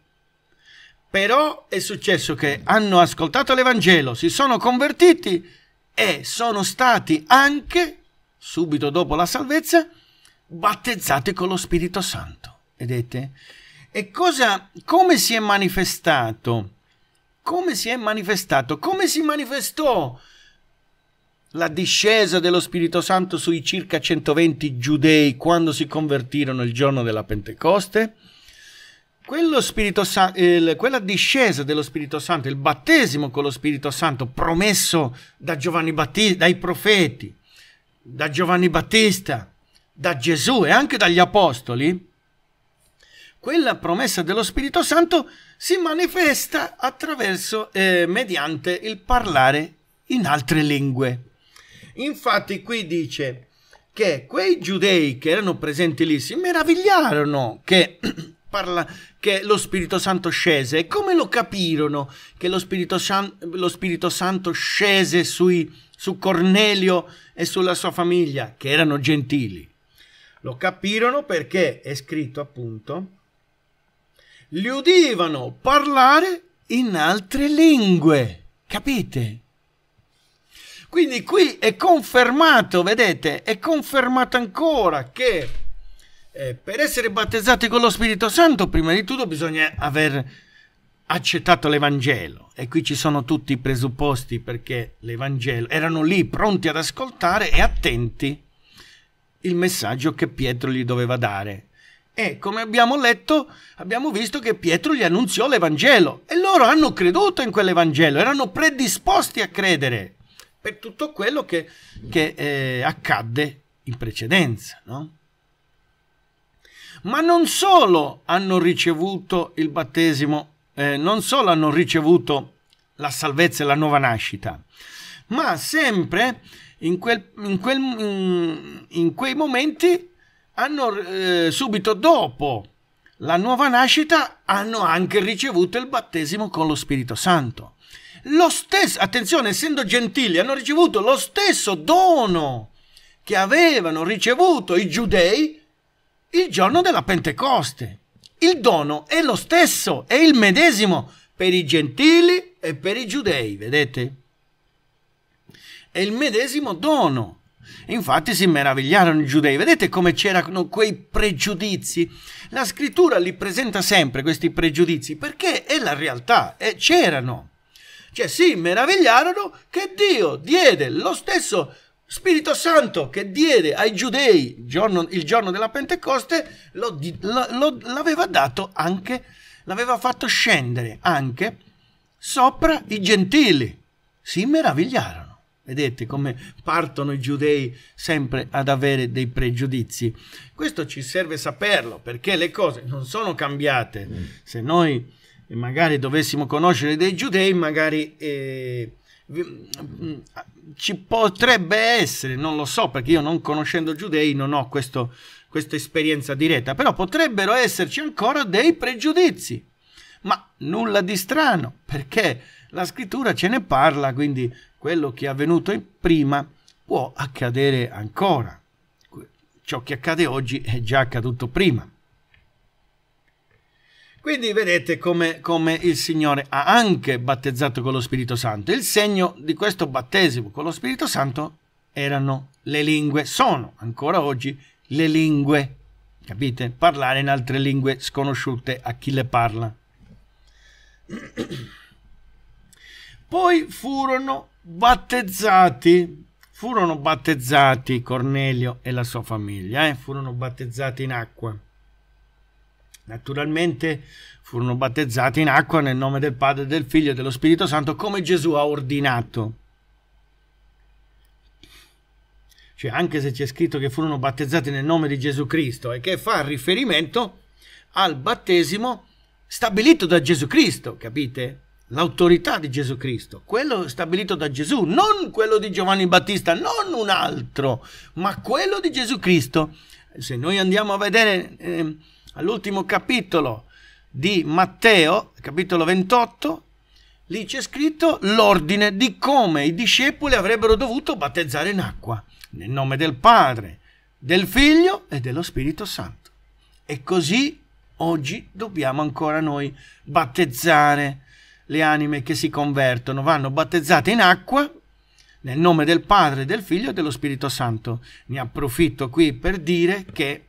Però è successo che hanno ascoltato l'Evangelo, si sono convertiti, e sono stati anche, subito dopo la salvezza, battezzati con lo Spirito Santo. Vedete? E cosa, come si è manifestato? Come si è manifestato? Come si manifestò la discesa dello Spirito Santo sui circa 120 giudei quando si convertirono il giorno della Pentecoste? quello Spirito Sa- eh, quella discesa dello Spirito Santo, il battesimo con lo Spirito Santo promesso da Battista, dai profeti, da Giovanni Battista, da Gesù e anche dagli apostoli, quella promessa dello Spirito Santo si manifesta attraverso, eh, mediante il parlare in altre lingue. Infatti qui dice che quei giudei che erano presenti lì si meravigliarono che <clears throat> parla che lo Spirito Santo scese. E come lo capirono che lo Spirito, San, lo Spirito Santo scese sui, su Cornelio e sulla sua famiglia, che erano gentili? Lo capirono perché è scritto appunto, li udivano parlare in altre lingue. Capite? Quindi qui è confermato, vedete, è confermato ancora che eh, per essere battezzati con lo Spirito Santo, prima di tutto bisogna aver accettato l'Evangelo e qui ci sono tutti i presupposti perché l'Evangelo erano lì pronti ad ascoltare e attenti il messaggio che Pietro gli doveva dare. E come abbiamo letto, abbiamo visto che Pietro gli annunziò l'Evangelo e loro hanno creduto in quell'Evangelo, erano predisposti a credere per tutto quello che, che eh, accadde in precedenza. No? ma non solo hanno ricevuto il battesimo, eh, non solo hanno ricevuto la salvezza e la nuova nascita, ma sempre in, quel, in, quel, mm, in quei momenti hanno eh, subito dopo la nuova nascita hanno anche ricevuto il battesimo con lo Spirito Santo. Lo stesso, attenzione, essendo gentili, hanno ricevuto lo stesso dono che avevano ricevuto i giudei il giorno della Pentecoste. Il dono è lo stesso, è il medesimo per i gentili e per i giudei, vedete? È il medesimo dono. Infatti si meravigliarono i giudei, vedete come c'erano quei pregiudizi? La scrittura li presenta sempre questi pregiudizi perché è la realtà, e c'erano. Cioè si meravigliarono che Dio diede lo stesso dono Spirito Santo che diede ai giudei giorno, il giorno della Pentecoste lo, lo, lo, l'aveva dato anche, l'aveva fatto scendere anche sopra i gentili. Si meravigliarono. Vedete come partono i giudei sempre ad avere dei pregiudizi. Questo ci serve saperlo perché le cose non sono cambiate. Mm. Se noi magari dovessimo conoscere dei giudei, magari eh, ci potrebbe essere, non lo so perché io non conoscendo giudei non ho questo, questa esperienza diretta, però potrebbero esserci ancora dei pregiudizi. Ma nulla di strano, perché la scrittura ce ne parla, quindi quello che è avvenuto prima può accadere ancora. Ciò che accade oggi è già accaduto prima. Quindi vedete come, come, il Signore ha anche battezzato con lo Spirito Santo. Il segno di questo battesimo con lo Spirito Santo erano le lingue, sono ancora oggi le lingue, capite? Parlare in altre lingue sconosciute a chi le parla. <clears throat> Poi furono battezzati, furono battezzati Cornelio e la sua famiglia, eh? furono battezzati in acqua. Naturalmente furono battezzati in acqua nel nome del Padre, del Figlio e dello Spirito Santo, come Gesù ha ordinato. Cioè, anche se c'è scritto che furono battezzati nel nome di Gesù Cristo e che fa riferimento al battesimo stabilito da Gesù Cristo, capite? L'autorità di Gesù Cristo, quello stabilito da Gesù, non quello di Giovanni Battista, non un altro, ma quello di Gesù Cristo. Se noi andiamo a vedere... Eh, all'ultimo capitolo di Matteo, capitolo 28, lì c'è scritto l'ordine di come i discepoli avrebbero dovuto battezzare in acqua, nel nome del Padre, del Figlio e dello Spirito Santo. E così oggi dobbiamo ancora noi battezzare le anime che si convertono, vanno battezzate in acqua nel nome del Padre, del Figlio e dello Spirito Santo. Ne approfitto qui per dire che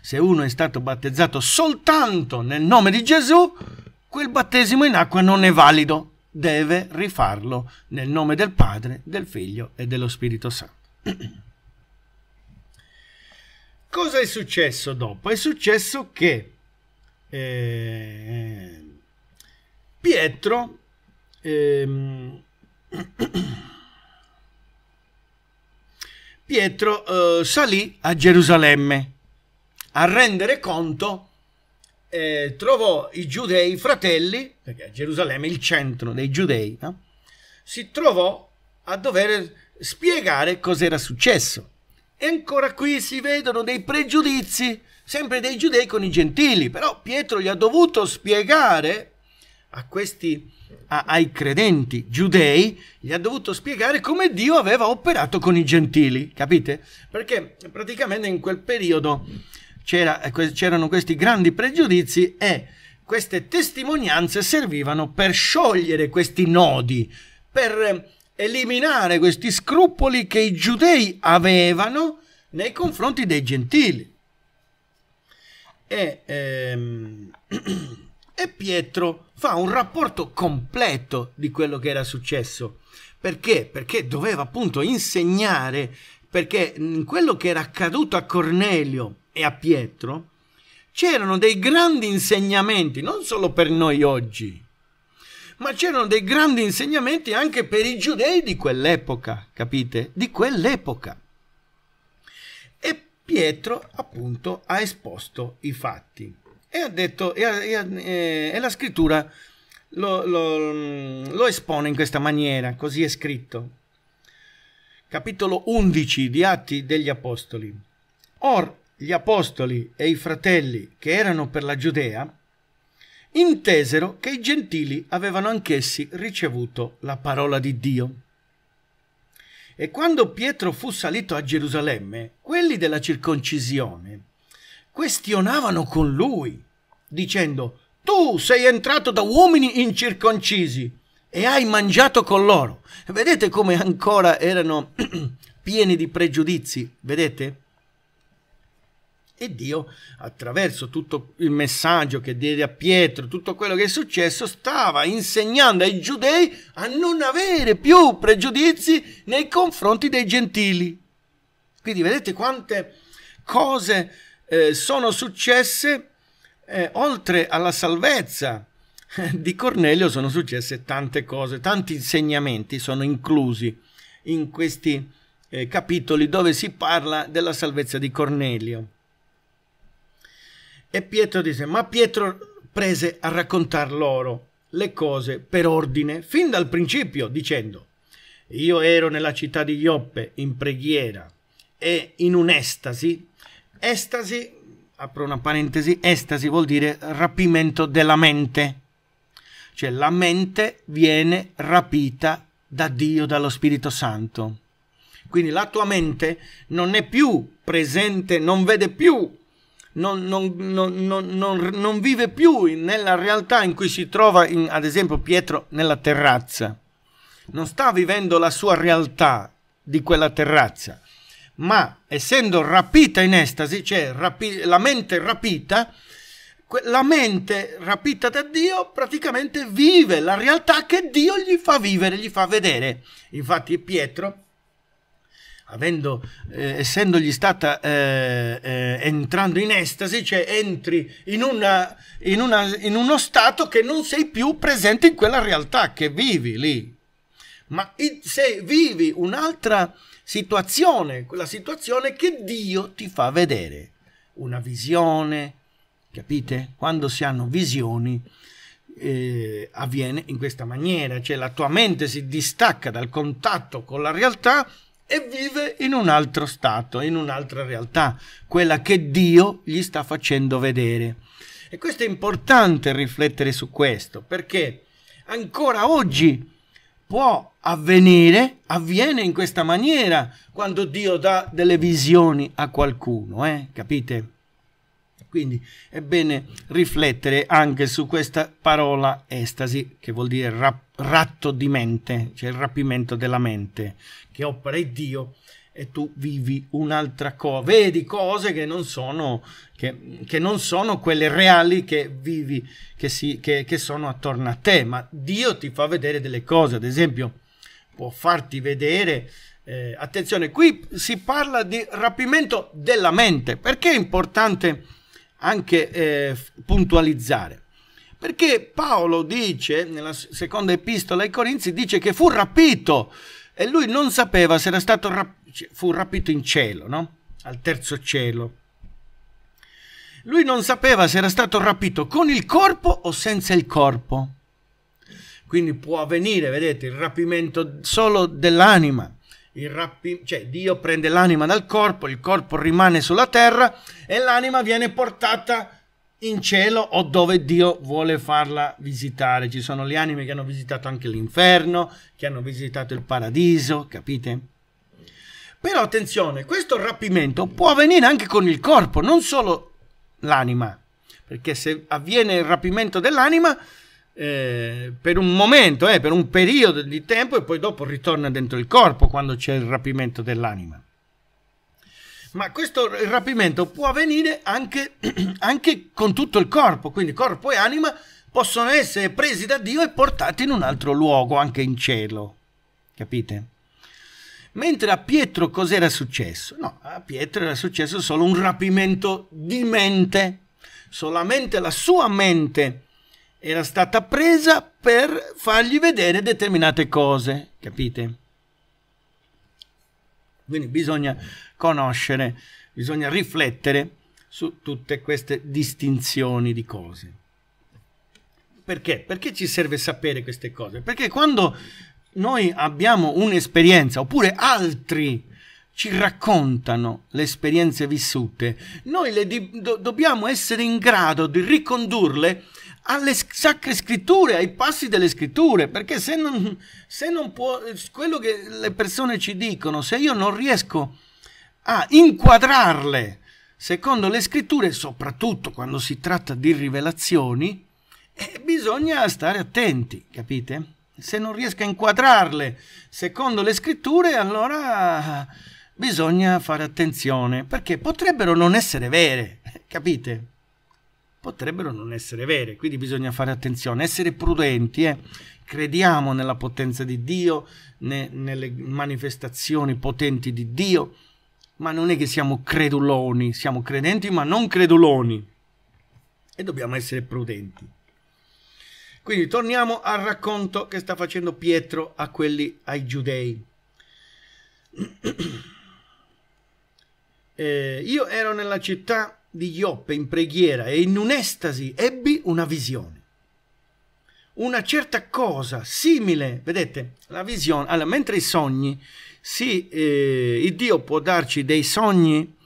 se uno è stato battezzato soltanto nel nome di Gesù, quel battesimo in acqua non è valido, deve rifarlo nel nome del Padre, del Figlio e dello Spirito Santo. <clears throat> Cosa è successo dopo? È successo che eh, Pietro eh, <clears throat> Pietro eh, salì a Gerusalemme a rendere conto, eh, trovò i giudei fratelli, perché Gerusalemme è il centro dei giudei, no? si trovò a dover spiegare cos'era successo. E ancora qui si vedono dei pregiudizi, sempre dei giudei con i gentili, però Pietro gli ha dovuto spiegare a questi a, ai credenti giudei, gli ha dovuto spiegare come Dio aveva operato con i gentili, capite? Perché praticamente in quel periodo eh, c'erano questi grandi pregiudizi e queste testimonianze servivano per sciogliere questi nodi, per eh, eliminare questi scrupoli che i giudei avevano nei confronti dei gentili. E, ehm, <clears throat> e Pietro fa un rapporto completo di quello che era successo. Perché? Perché doveva appunto insegnare, perché quello che era accaduto a Cornelio, e a Pietro, c'erano dei grandi insegnamenti, non solo per noi oggi, ma c'erano dei grandi insegnamenti anche per i giudei di quell'epoca, capite? Di quell'epoca. E Pietro appunto ha esposto i fatti e ha detto, e, e, eh, e la scrittura lo, lo, lo espone in questa maniera, così è scritto. Capitolo 11 di Atti degli Apostoli. Or gli apostoli e i fratelli che erano per la Giudea, intesero che i gentili avevano anch'essi ricevuto la parola di Dio. E quando Pietro fu salito a Gerusalemme, quelli della circoncisione questionavano con lui, dicendo, tu sei entrato da uomini incirconcisi e hai mangiato con loro. Vedete come ancora erano <clears throat> pieni di pregiudizi, vedete? E Dio, attraverso tutto il messaggio che diede a Pietro, tutto quello che è successo, stava insegnando ai giudei a non avere più pregiudizi nei confronti dei gentili. Quindi vedete quante cose eh, sono successe eh, oltre alla salvezza eh, di Cornelio sono successe tante cose, tanti insegnamenti sono inclusi in questi eh, capitoli dove si parla della salvezza di Cornelio. E Pietro disse, ma Pietro prese a raccontar loro le cose per ordine fin dal principio, dicendo, io ero nella città di Ioppe in preghiera e in un'estasi, estasi, apro una parentesi, estasi vuol dire rapimento della mente, cioè la mente viene rapita da Dio, dallo Spirito Santo. Quindi la tua mente non è più presente, non vede più non, non, non, non vive più nella realtà in cui si trova, in, ad esempio, Pietro nella terrazza. Non sta vivendo la sua realtà di quella terrazza, ma essendo rapita in estasi, cioè rapi- la mente rapita, la mente rapita da Dio praticamente vive la realtà che Dio gli fa vivere, gli fa vedere. Infatti Pietro avendo, eh, essendogli stata eh, eh, entrando in estasi, cioè entri in, una, in, una, in uno stato che non sei più presente in quella realtà che vivi lì. Ma se vivi un'altra situazione, quella situazione che Dio ti fa vedere, una visione, capite? Quando si hanno visioni, eh, avviene in questa maniera, cioè la tua mente si distacca dal contatto con la realtà e vive in un altro stato, in un'altra realtà, quella che Dio gli sta facendo vedere. E questo è importante riflettere su questo, perché ancora oggi può avvenire, avviene in questa maniera quando Dio dà delle visioni a qualcuno, eh? capite? Quindi è bene riflettere anche su questa parola estasi, che vuol dire rap- ratto di mente, cioè il rapimento della mente, che opera è Dio e tu vivi un'altra cosa, vedi cose che non sono, che, che non sono quelle reali che vivi, che, si, che, che sono attorno a te, ma Dio ti fa vedere delle cose, ad esempio può farti vedere eh, attenzione, qui si parla di rapimento della mente. Perché è importante anche eh, puntualizzare? Perché Paolo dice, nella seconda epistola ai Corinzi, dice che fu rapito e lui non sapeva se era stato rap- fu rapito in cielo, no? Al terzo cielo. Lui non sapeva se era stato rapito con il corpo o senza il corpo. Quindi può avvenire, vedete, il rapimento solo dell'anima. Rapi- cioè Dio prende l'anima dal corpo, il corpo rimane sulla terra e l'anima viene portata in cielo o dove Dio vuole farla visitare. Ci sono le anime che hanno visitato anche l'inferno, che hanno visitato il paradiso, capite? Però attenzione, questo rapimento può avvenire anche con il corpo, non solo l'anima, perché se avviene il rapimento dell'anima eh, per un momento, eh, per un periodo di tempo e poi dopo ritorna dentro il corpo quando c'è il rapimento dell'anima ma questo rapimento può avvenire anche, <clears throat> anche con tutto il corpo, quindi corpo e anima possono essere presi da Dio e portati in un altro luogo, anche in cielo. Capite? Mentre a Pietro cos'era successo? No, a Pietro era successo solo un rapimento di mente, solamente la sua mente era stata presa per fargli vedere determinate cose, capite? Quindi bisogna conoscere, bisogna riflettere su tutte queste distinzioni di cose. Perché? Perché ci serve sapere queste cose? Perché quando noi abbiamo un'esperienza, oppure altri ci raccontano le esperienze vissute, noi do dobbiamo essere in grado di ricondurle alle sacre scritture, ai passi delle scritture, perché se non, se non può, quello che le persone ci dicono, se io non riesco a inquadrarle secondo le scritture, soprattutto quando si tratta di rivelazioni, eh, bisogna stare attenti, capite? Se non riesco a inquadrarle secondo le scritture, allora bisogna fare attenzione, perché potrebbero non essere vere, <laughs> capite? potrebbero non essere vere, quindi bisogna fare attenzione, essere prudenti, eh? crediamo nella potenza di Dio, ne, nelle manifestazioni potenti di Dio, ma non è che siamo creduloni, siamo credenti ma non creduloni e dobbiamo essere prudenti. Quindi torniamo al racconto che sta facendo Pietro a quelli, ai giudei. <clears throat> Eh, io ero nella città di Ioppe in preghiera e in un'estasi ebbi una visione. Una certa cosa simile, vedete, la visione, allora, mentre i sogni, sì, eh, il Dio può darci dei sogni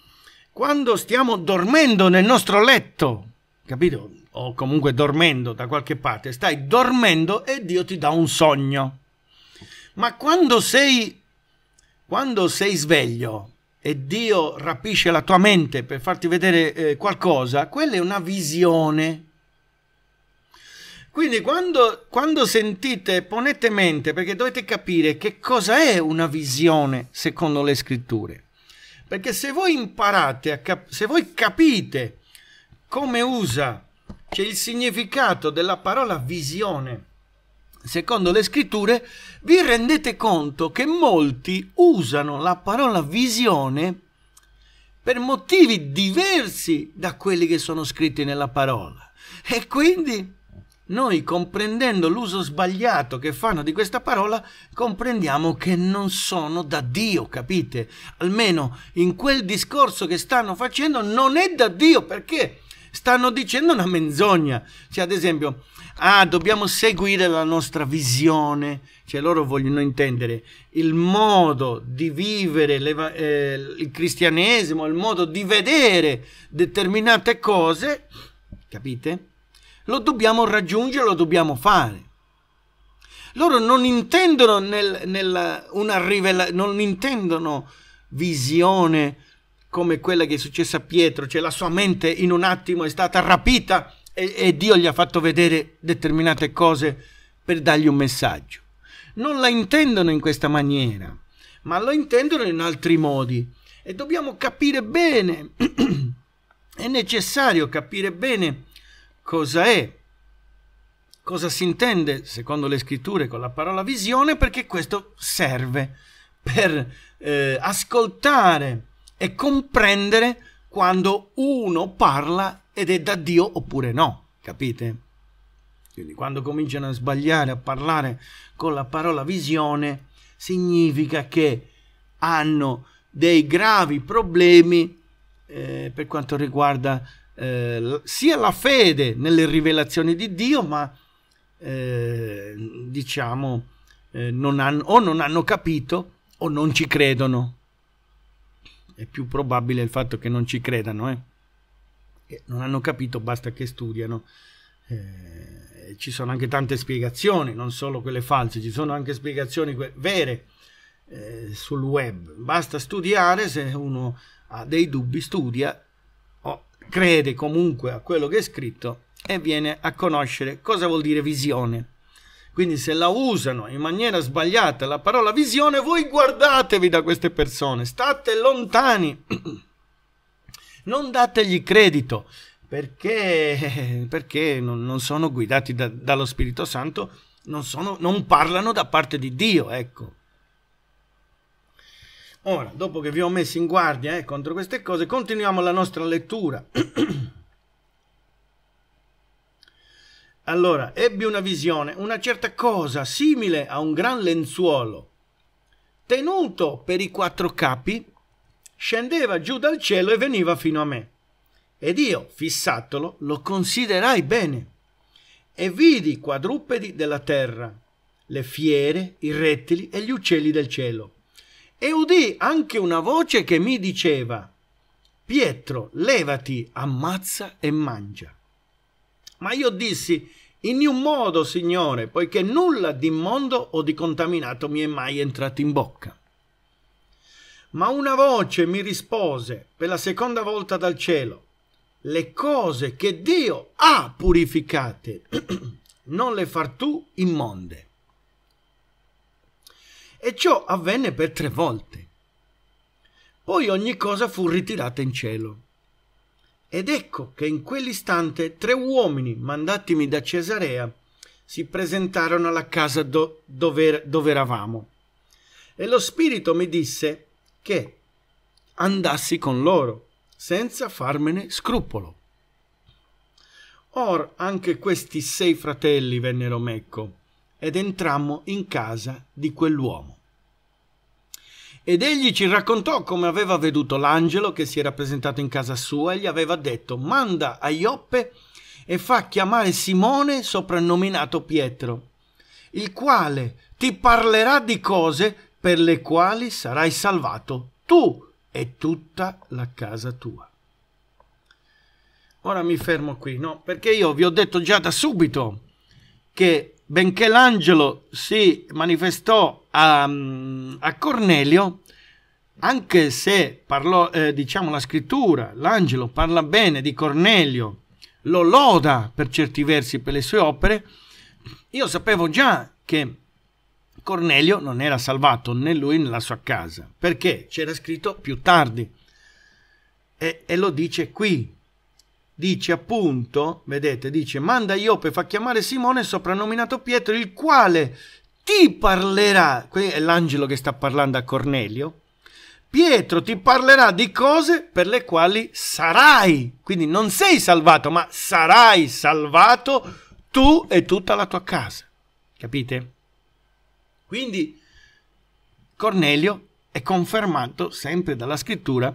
quando stiamo dormendo nel nostro letto, capito? O comunque dormendo da qualche parte, stai dormendo e Dio ti dà un sogno. Ma quando sei, quando sei sveglio, e Dio rapisce la tua mente per farti vedere eh, qualcosa, quella è una visione. Quindi quando, quando sentite, ponete mente, perché dovete capire che cosa è una visione secondo le scritture. Perché se voi imparate, a cap- se voi capite come usa, c'è il significato della parola visione, secondo le scritture, vi rendete conto che molti usano la parola visione per motivi diversi da quelli che sono scritti nella parola. E quindi noi comprendendo l'uso sbagliato che fanno di questa parola, comprendiamo che non sono da Dio, capite? Almeno in quel discorso che stanno facendo non è da Dio perché stanno dicendo una menzogna. Cioè, ad esempio, ah, dobbiamo seguire la nostra visione, cioè loro vogliono intendere il modo di vivere le, eh, il cristianesimo, il modo di vedere determinate cose, capite? Lo dobbiamo raggiungere, lo dobbiamo fare. Loro non intendono, nel, nella, una rivela- non intendono visione come quella che è successa a Pietro, cioè la sua mente in un attimo è stata rapita e, e Dio gli ha fatto vedere determinate cose per dargli un messaggio. Non la intendono in questa maniera, ma lo intendono in altri modi e dobbiamo capire bene, <clears throat> è necessario capire bene cosa è, cosa si intende secondo le scritture con la parola visione perché questo serve per eh, ascoltare e comprendere quando uno parla ed è da Dio oppure no, capite? Quindi quando cominciano a sbagliare, a parlare con la parola visione, significa che hanno dei gravi problemi eh, per quanto riguarda eh, sia la fede nelle rivelazioni di Dio, ma eh, diciamo eh, non hanno, o non hanno capito o non ci credono. È più probabile il fatto che non ci credano. Eh? che non hanno capito basta che studiano. Eh, ci sono anche tante spiegazioni, non solo quelle false, ci sono anche spiegazioni vere eh, sul web. Basta studiare, se uno ha dei dubbi studia o crede comunque a quello che è scritto e viene a conoscere cosa vuol dire visione. Quindi se la usano in maniera sbagliata la parola visione, voi guardatevi da queste persone, state lontani. <clears throat> non dategli credito perché, perché non, non, sono guidati da, dallo Spirito Santo, non, sono, non parlano da parte di Dio, ecco. Ora, dopo che vi ho messo in guardia eh, contro queste cose, continuiamo la nostra lettura. <clears throat> allora, ebbi una visione, una certa cosa simile a un gran lenzuolo, tenuto per i quattro capi scendeva giù dal cielo e veniva fino a me. Ed io, fissatolo, lo considerai bene. E vidi i quadrupedi della terra, le fiere, i rettili e gli uccelli del cielo. E udì anche una voce che mi diceva, Pietro, levati, ammazza e mangia. Ma io dissi, in un modo, Signore, poiché nulla di immondo o di contaminato mi è mai entrato in bocca ma una voce mi rispose per la seconda volta dal cielo, le cose che Dio ha purificate, <clears throat> non le far tu immonde. E ciò avvenne per tre volte. Poi ogni cosa fu ritirata in cielo. Ed ecco che in quell'istante tre uomini mandatimi da Cesarea si presentarono alla casa do, dove, dove eravamo. E lo spirito mi disse che andassi con loro, senza farmene scrupolo. Or anche questi sei fratelli vennero mecco ed entrammo in casa di quell'uomo. Ed egli ci raccontò come aveva veduto l'angelo che si era presentato in casa sua e gli aveva detto manda a Ioppe e fa chiamare Simone soprannominato Pietro, il quale ti parlerà di cose per le quali sarai salvato tu e tutta la casa tua. Ora mi fermo qui, no? Perché io vi ho detto già da subito che benché l'angelo si manifestò a, a Cornelio, anche se parlò, eh, diciamo la scrittura, l'angelo parla bene di Cornelio, lo loda per certi versi per le sue opere, io sapevo già che Cornelio non era salvato né lui né la sua casa, perché c'era scritto più tardi. E, e lo dice qui. Dice appunto, vedete, dice, manda Iope, fa chiamare Simone, soprannominato Pietro, il quale ti parlerà, qui è l'angelo che sta parlando a Cornelio, Pietro ti parlerà di cose per le quali sarai, quindi non sei salvato, ma sarai salvato tu e tutta la tua casa. Capite? Quindi Cornelio è confermato sempre dalla scrittura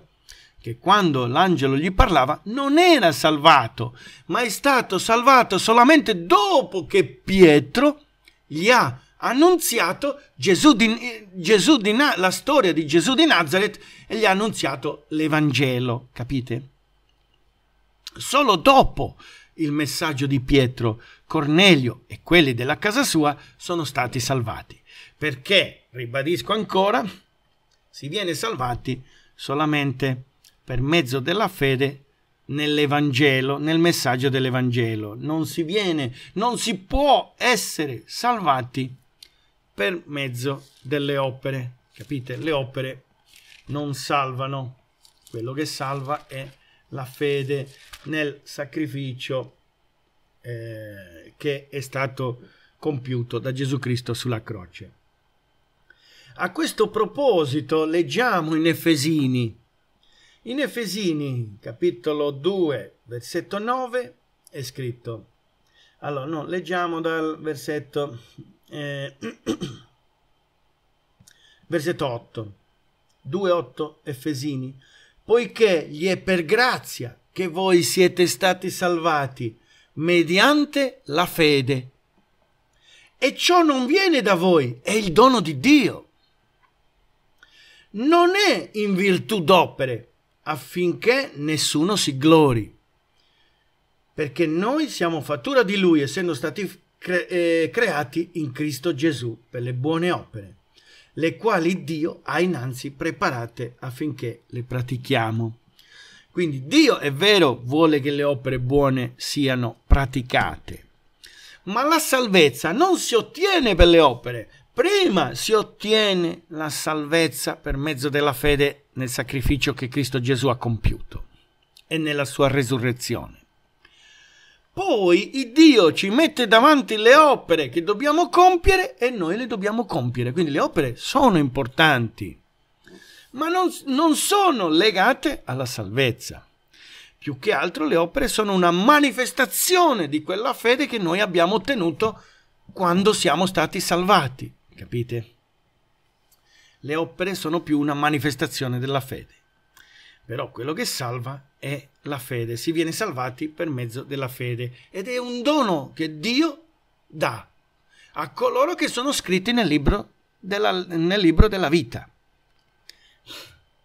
che quando l'angelo gli parlava non era salvato, ma è stato salvato solamente dopo che Pietro gli ha annunziato Gesù di, Gesù di, la storia di Gesù di Nazareth e gli ha annunziato l'Evangelo, capite? Solo dopo il messaggio di Pietro, Cornelio e quelli della casa sua sono stati salvati perché, ribadisco ancora, si viene salvati solamente per mezzo della fede nell'Evangelo, nel messaggio dell'Evangelo. Non si viene, non si può essere salvati per mezzo delle opere. Capite? Le opere non salvano. Quello che salva è la fede nel sacrificio eh, che è stato compiuto da Gesù Cristo sulla croce. A questo proposito leggiamo in Efesini, in Efesini capitolo 2 versetto 9 è scritto, allora no, leggiamo dal versetto, eh, <clears throat> versetto 8, 2.8 Efesini, poiché gli è per grazia che voi siete stati salvati mediante la fede. E ciò non viene da voi, è il dono di Dio non è in virtù d'opere, affinché nessuno si glori. Perché noi siamo fattura di Lui, essendo stati cre eh, creati in Cristo Gesù per le buone opere, le quali Dio ha innanzi preparate affinché le pratichiamo. Quindi Dio è vero, vuole che le opere buone siano praticate, ma la salvezza non si ottiene per le opere, prima si ottiene la salvezza per mezzo della fede nel sacrificio che Cristo Gesù ha compiuto e nella sua resurrezione. Poi il Dio ci mette davanti le opere che dobbiamo compiere e noi le dobbiamo compiere. Quindi le opere sono importanti, ma non, non sono legate alla salvezza. Più che altro le opere sono una manifestazione di quella fede che noi abbiamo ottenuto quando siamo stati salvati. Capite? Le opere sono più una manifestazione della fede. Però quello che salva è la fede. Si viene salvati per mezzo della fede ed è un dono che Dio dà a coloro che sono scritti nel libro della, nel libro della vita.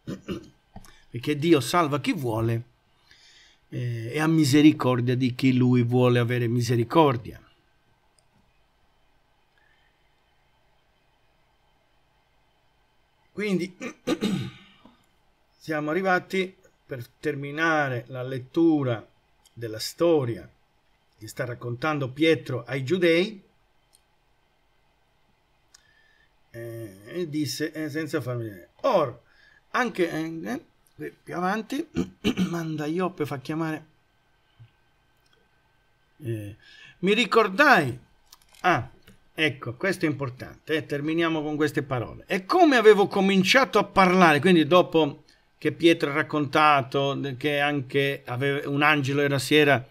<clears throat> Perché Dio salva chi vuole eh, e ha misericordia di chi lui vuole avere misericordia. Quindi <clears throat> siamo arrivati per terminare la lettura della storia che sta raccontando Pietro ai giudei eh, e disse eh, senza farmi vedere. Or, anche eh, eh più avanti, <clears throat> manda Ioppe fa chiamare. Eh, mi ricordai. Ah, Ecco, questo è importante, eh? terminiamo con queste parole. E come avevo cominciato a parlare, quindi dopo che Pietro ha raccontato che anche aveva, un angelo era, si era,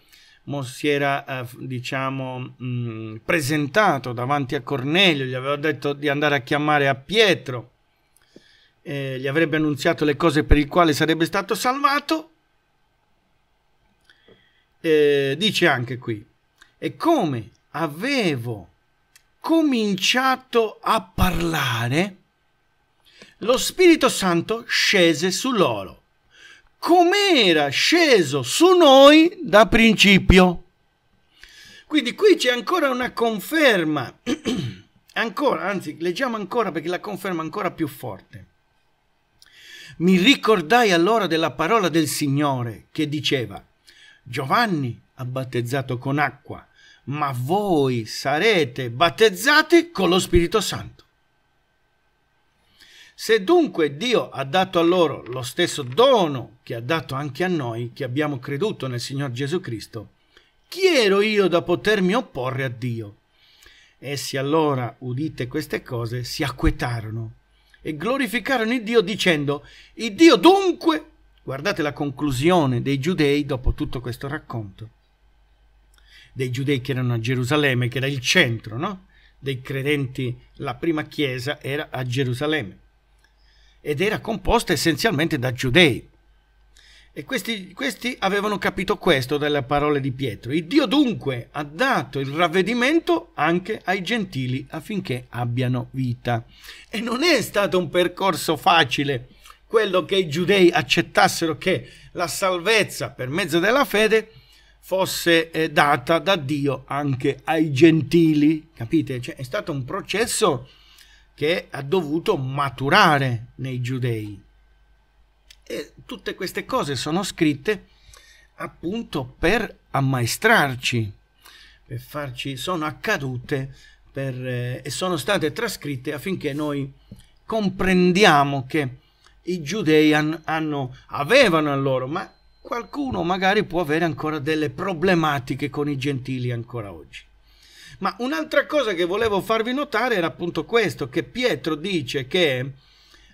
si era eh, diciamo, mh, mm, presentato davanti a Cornelio, gli aveva detto di andare a chiamare a Pietro, eh, gli avrebbe annunziato le cose per le quali sarebbe stato salvato, dice anche qui, e come avevo cominciato a parlare, lo Spirito Santo scese su loro, come era sceso su noi da principio. Quindi qui c'è ancora una conferma, <clears throat> ancora, anzi leggiamo ancora perché la conferma è ancora più forte. Mi ricordai allora della parola del Signore che diceva, Giovanni ha battezzato con acqua, ma voi sarete battezzati con lo Spirito Santo. Se dunque Dio ha dato a loro lo stesso dono che ha dato anche a noi che abbiamo creduto nel Signor Gesù Cristo, chi ero io da potermi opporre a Dio? Essi allora, udite queste cose, si acquetarono e glorificarono il Dio dicendo, il Dio dunque, guardate la conclusione dei giudei dopo tutto questo racconto, dei giudei che erano a Gerusalemme, che era il centro no? dei credenti, la prima chiesa era a Gerusalemme ed era composta essenzialmente da giudei. E questi, questi avevano capito questo dalle parole di Pietro. Il Dio dunque ha dato il ravvedimento anche ai gentili affinché abbiano vita. E non è stato un percorso facile quello che i giudei accettassero che la salvezza per mezzo della fede fosse eh, data da Dio anche ai gentili, capite? Cioè, è stato un processo che ha dovuto maturare nei giudei. E tutte queste cose sono scritte appunto per ammaestrarci, per farci, sono accadute per, eh, e sono state trascritte affinché noi comprendiamo che i giudei han, hanno, avevano allora, ma qualcuno magari può avere ancora delle problematiche con i gentili ancora oggi. Ma un'altra cosa che volevo farvi notare era appunto questo, che Pietro dice che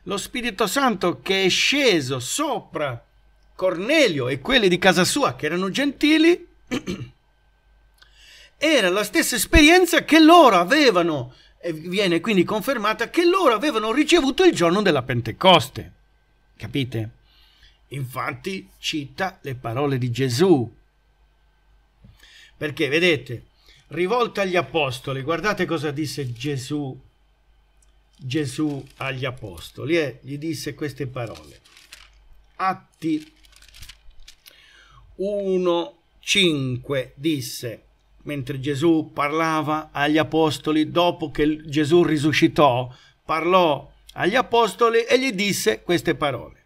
lo Spirito Santo che è sceso sopra Cornelio e quelli di casa sua che erano gentili, <clears throat> era la stessa esperienza che loro avevano, e viene quindi confermata, che loro avevano ricevuto il giorno della Pentecoste. Capite? Infatti cita le parole di Gesù. Perché, vedete, rivolta agli apostoli, guardate cosa disse Gesù, Gesù agli apostoli, eh, gli disse queste parole. Atti 1:5 disse, mentre Gesù parlava agli apostoli, dopo che Gesù risuscitò, parlò agli apostoli e gli disse queste parole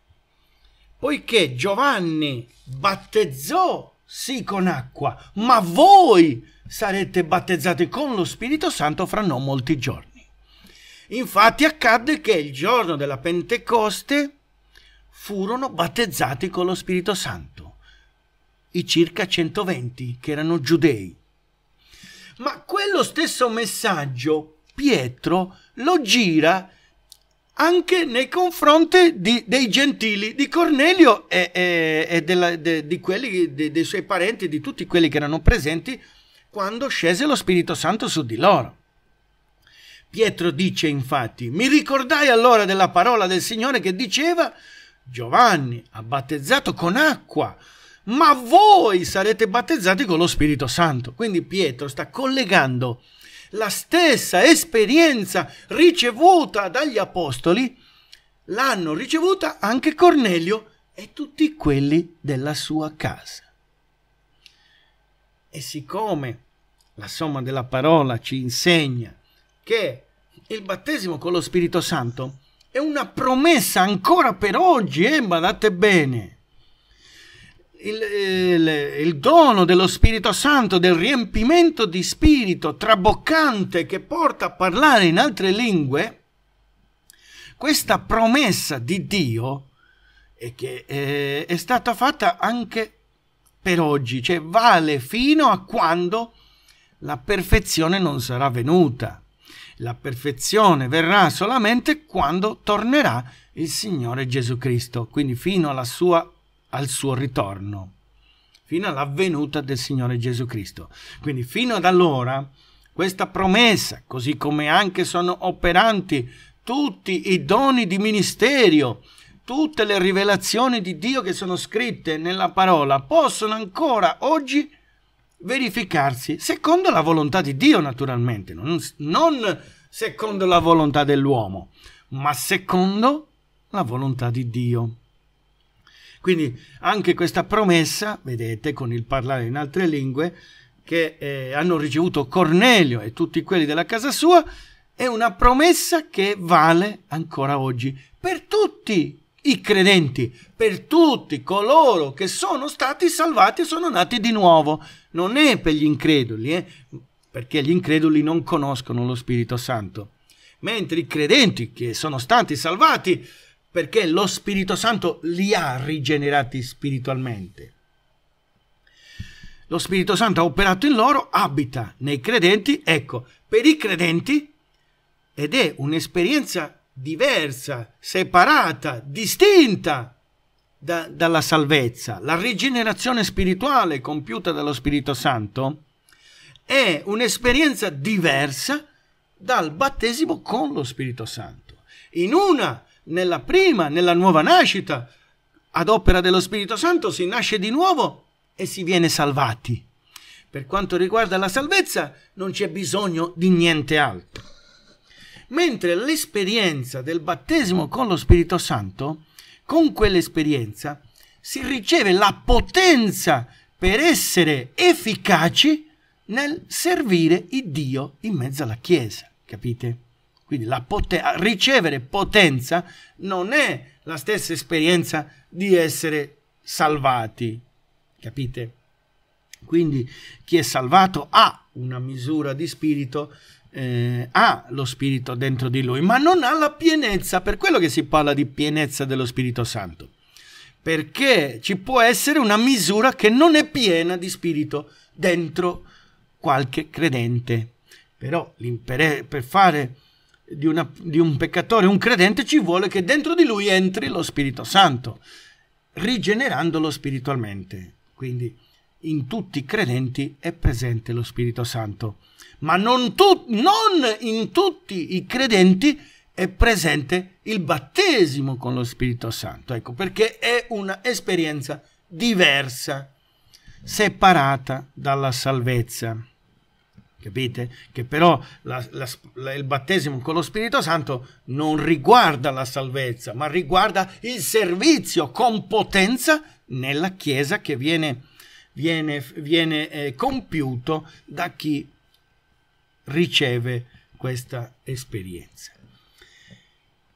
poiché Giovanni battezzò sì con acqua, ma voi sarete battezzati con lo Spirito Santo fra non molti giorni. Infatti accadde che il giorno della Pentecoste furono battezzati con lo Spirito Santo, i circa 120 che erano giudei. Ma quello stesso messaggio Pietro lo gira anche nei confronti di, dei gentili, di Cornelio e, e, e della, de, di quelli, de, dei suoi parenti, di tutti quelli che erano presenti quando scese lo Spirito Santo su di loro. Pietro dice infatti, mi ricordai allora della parola del Signore che diceva, Giovanni ha battezzato con acqua, ma voi sarete battezzati con lo Spirito Santo. Quindi Pietro sta collegando la stessa esperienza ricevuta dagli apostoli, l'hanno ricevuta anche Cornelio e tutti quelli della sua casa. E siccome la somma della parola ci insegna che il battesimo con lo Spirito Santo è una promessa ancora per oggi, eh, badate bene, il, il, il, dono dello Spirito Santo, del riempimento di spirito traboccante che porta a parlare in altre lingue, questa promessa di Dio è, che, è, eh, è stata fatta anche per oggi, cioè vale fino a quando la perfezione non sarà venuta. La perfezione verrà solamente quando tornerà il Signore Gesù Cristo, quindi fino alla sua al suo ritorno, fino all'avvenuta del Signore Gesù Cristo. Quindi fino ad allora questa promessa, così come anche sono operanti tutti i doni di ministerio, tutte le rivelazioni di Dio che sono scritte nella parola, possono ancora oggi verificarsi secondo la volontà di Dio naturalmente, non, non secondo la volontà dell'uomo, ma secondo la volontà di Dio. Quindi anche questa promessa, vedete, con il parlare in altre lingue, che eh, hanno ricevuto Cornelio e tutti quelli della casa sua, è una promessa che vale ancora oggi per tutti i credenti, per tutti coloro che sono stati salvati e sono nati di nuovo. Non è per gli increduli, eh? perché gli increduli non conoscono lo Spirito Santo. Mentre i credenti che sono stati salvati perché lo Spirito Santo li ha rigenerati spiritualmente. Lo Spirito Santo ha operato in loro, abita nei credenti, ecco, per i credenti, ed è un'esperienza diversa, separata, distinta da, dalla salvezza. La rigenerazione spirituale compiuta dallo Spirito Santo è un'esperienza diversa dal battesimo con lo Spirito Santo. In una nella prima, nella nuova nascita, ad opera dello Spirito Santo si nasce di nuovo e si viene salvati. Per quanto riguarda la salvezza non c'è bisogno di niente altro. Mentre l'esperienza del battesimo con lo Spirito Santo, con quell'esperienza si riceve la potenza per essere efficaci nel servire il Dio in mezzo alla Chiesa, capite? Quindi poten- ricevere potenza non è la stessa esperienza di essere salvati. Capite? Quindi chi è salvato ha una misura di spirito, eh, ha lo spirito dentro di lui, ma non ha la pienezza, per quello che si parla di pienezza dello Spirito Santo, perché ci può essere una misura che non è piena di spirito dentro qualche credente. Però per fare di, una, di un peccatore, un credente, ci vuole che dentro di lui entri lo Spirito Santo, rigenerandolo spiritualmente. Quindi in tutti i credenti è presente lo Spirito Santo, ma non, tu, non in tutti i credenti è presente il battesimo con lo Spirito Santo. Ecco perché è un'esperienza diversa, separata dalla salvezza capite? Che però la, la, la, il battesimo con lo Spirito Santo non riguarda la salvezza, ma riguarda il servizio con potenza nella Chiesa che viene, viene, viene eh, compiuto da chi riceve questa esperienza.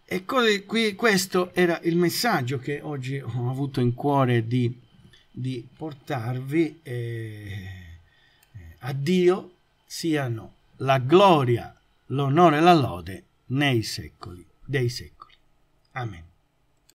E così, qui, questo era il messaggio che oggi ho avuto in cuore di, di portarvi eh, eh a siano la gloria, l'onore e la lode nei secoli dei secoli. Amen.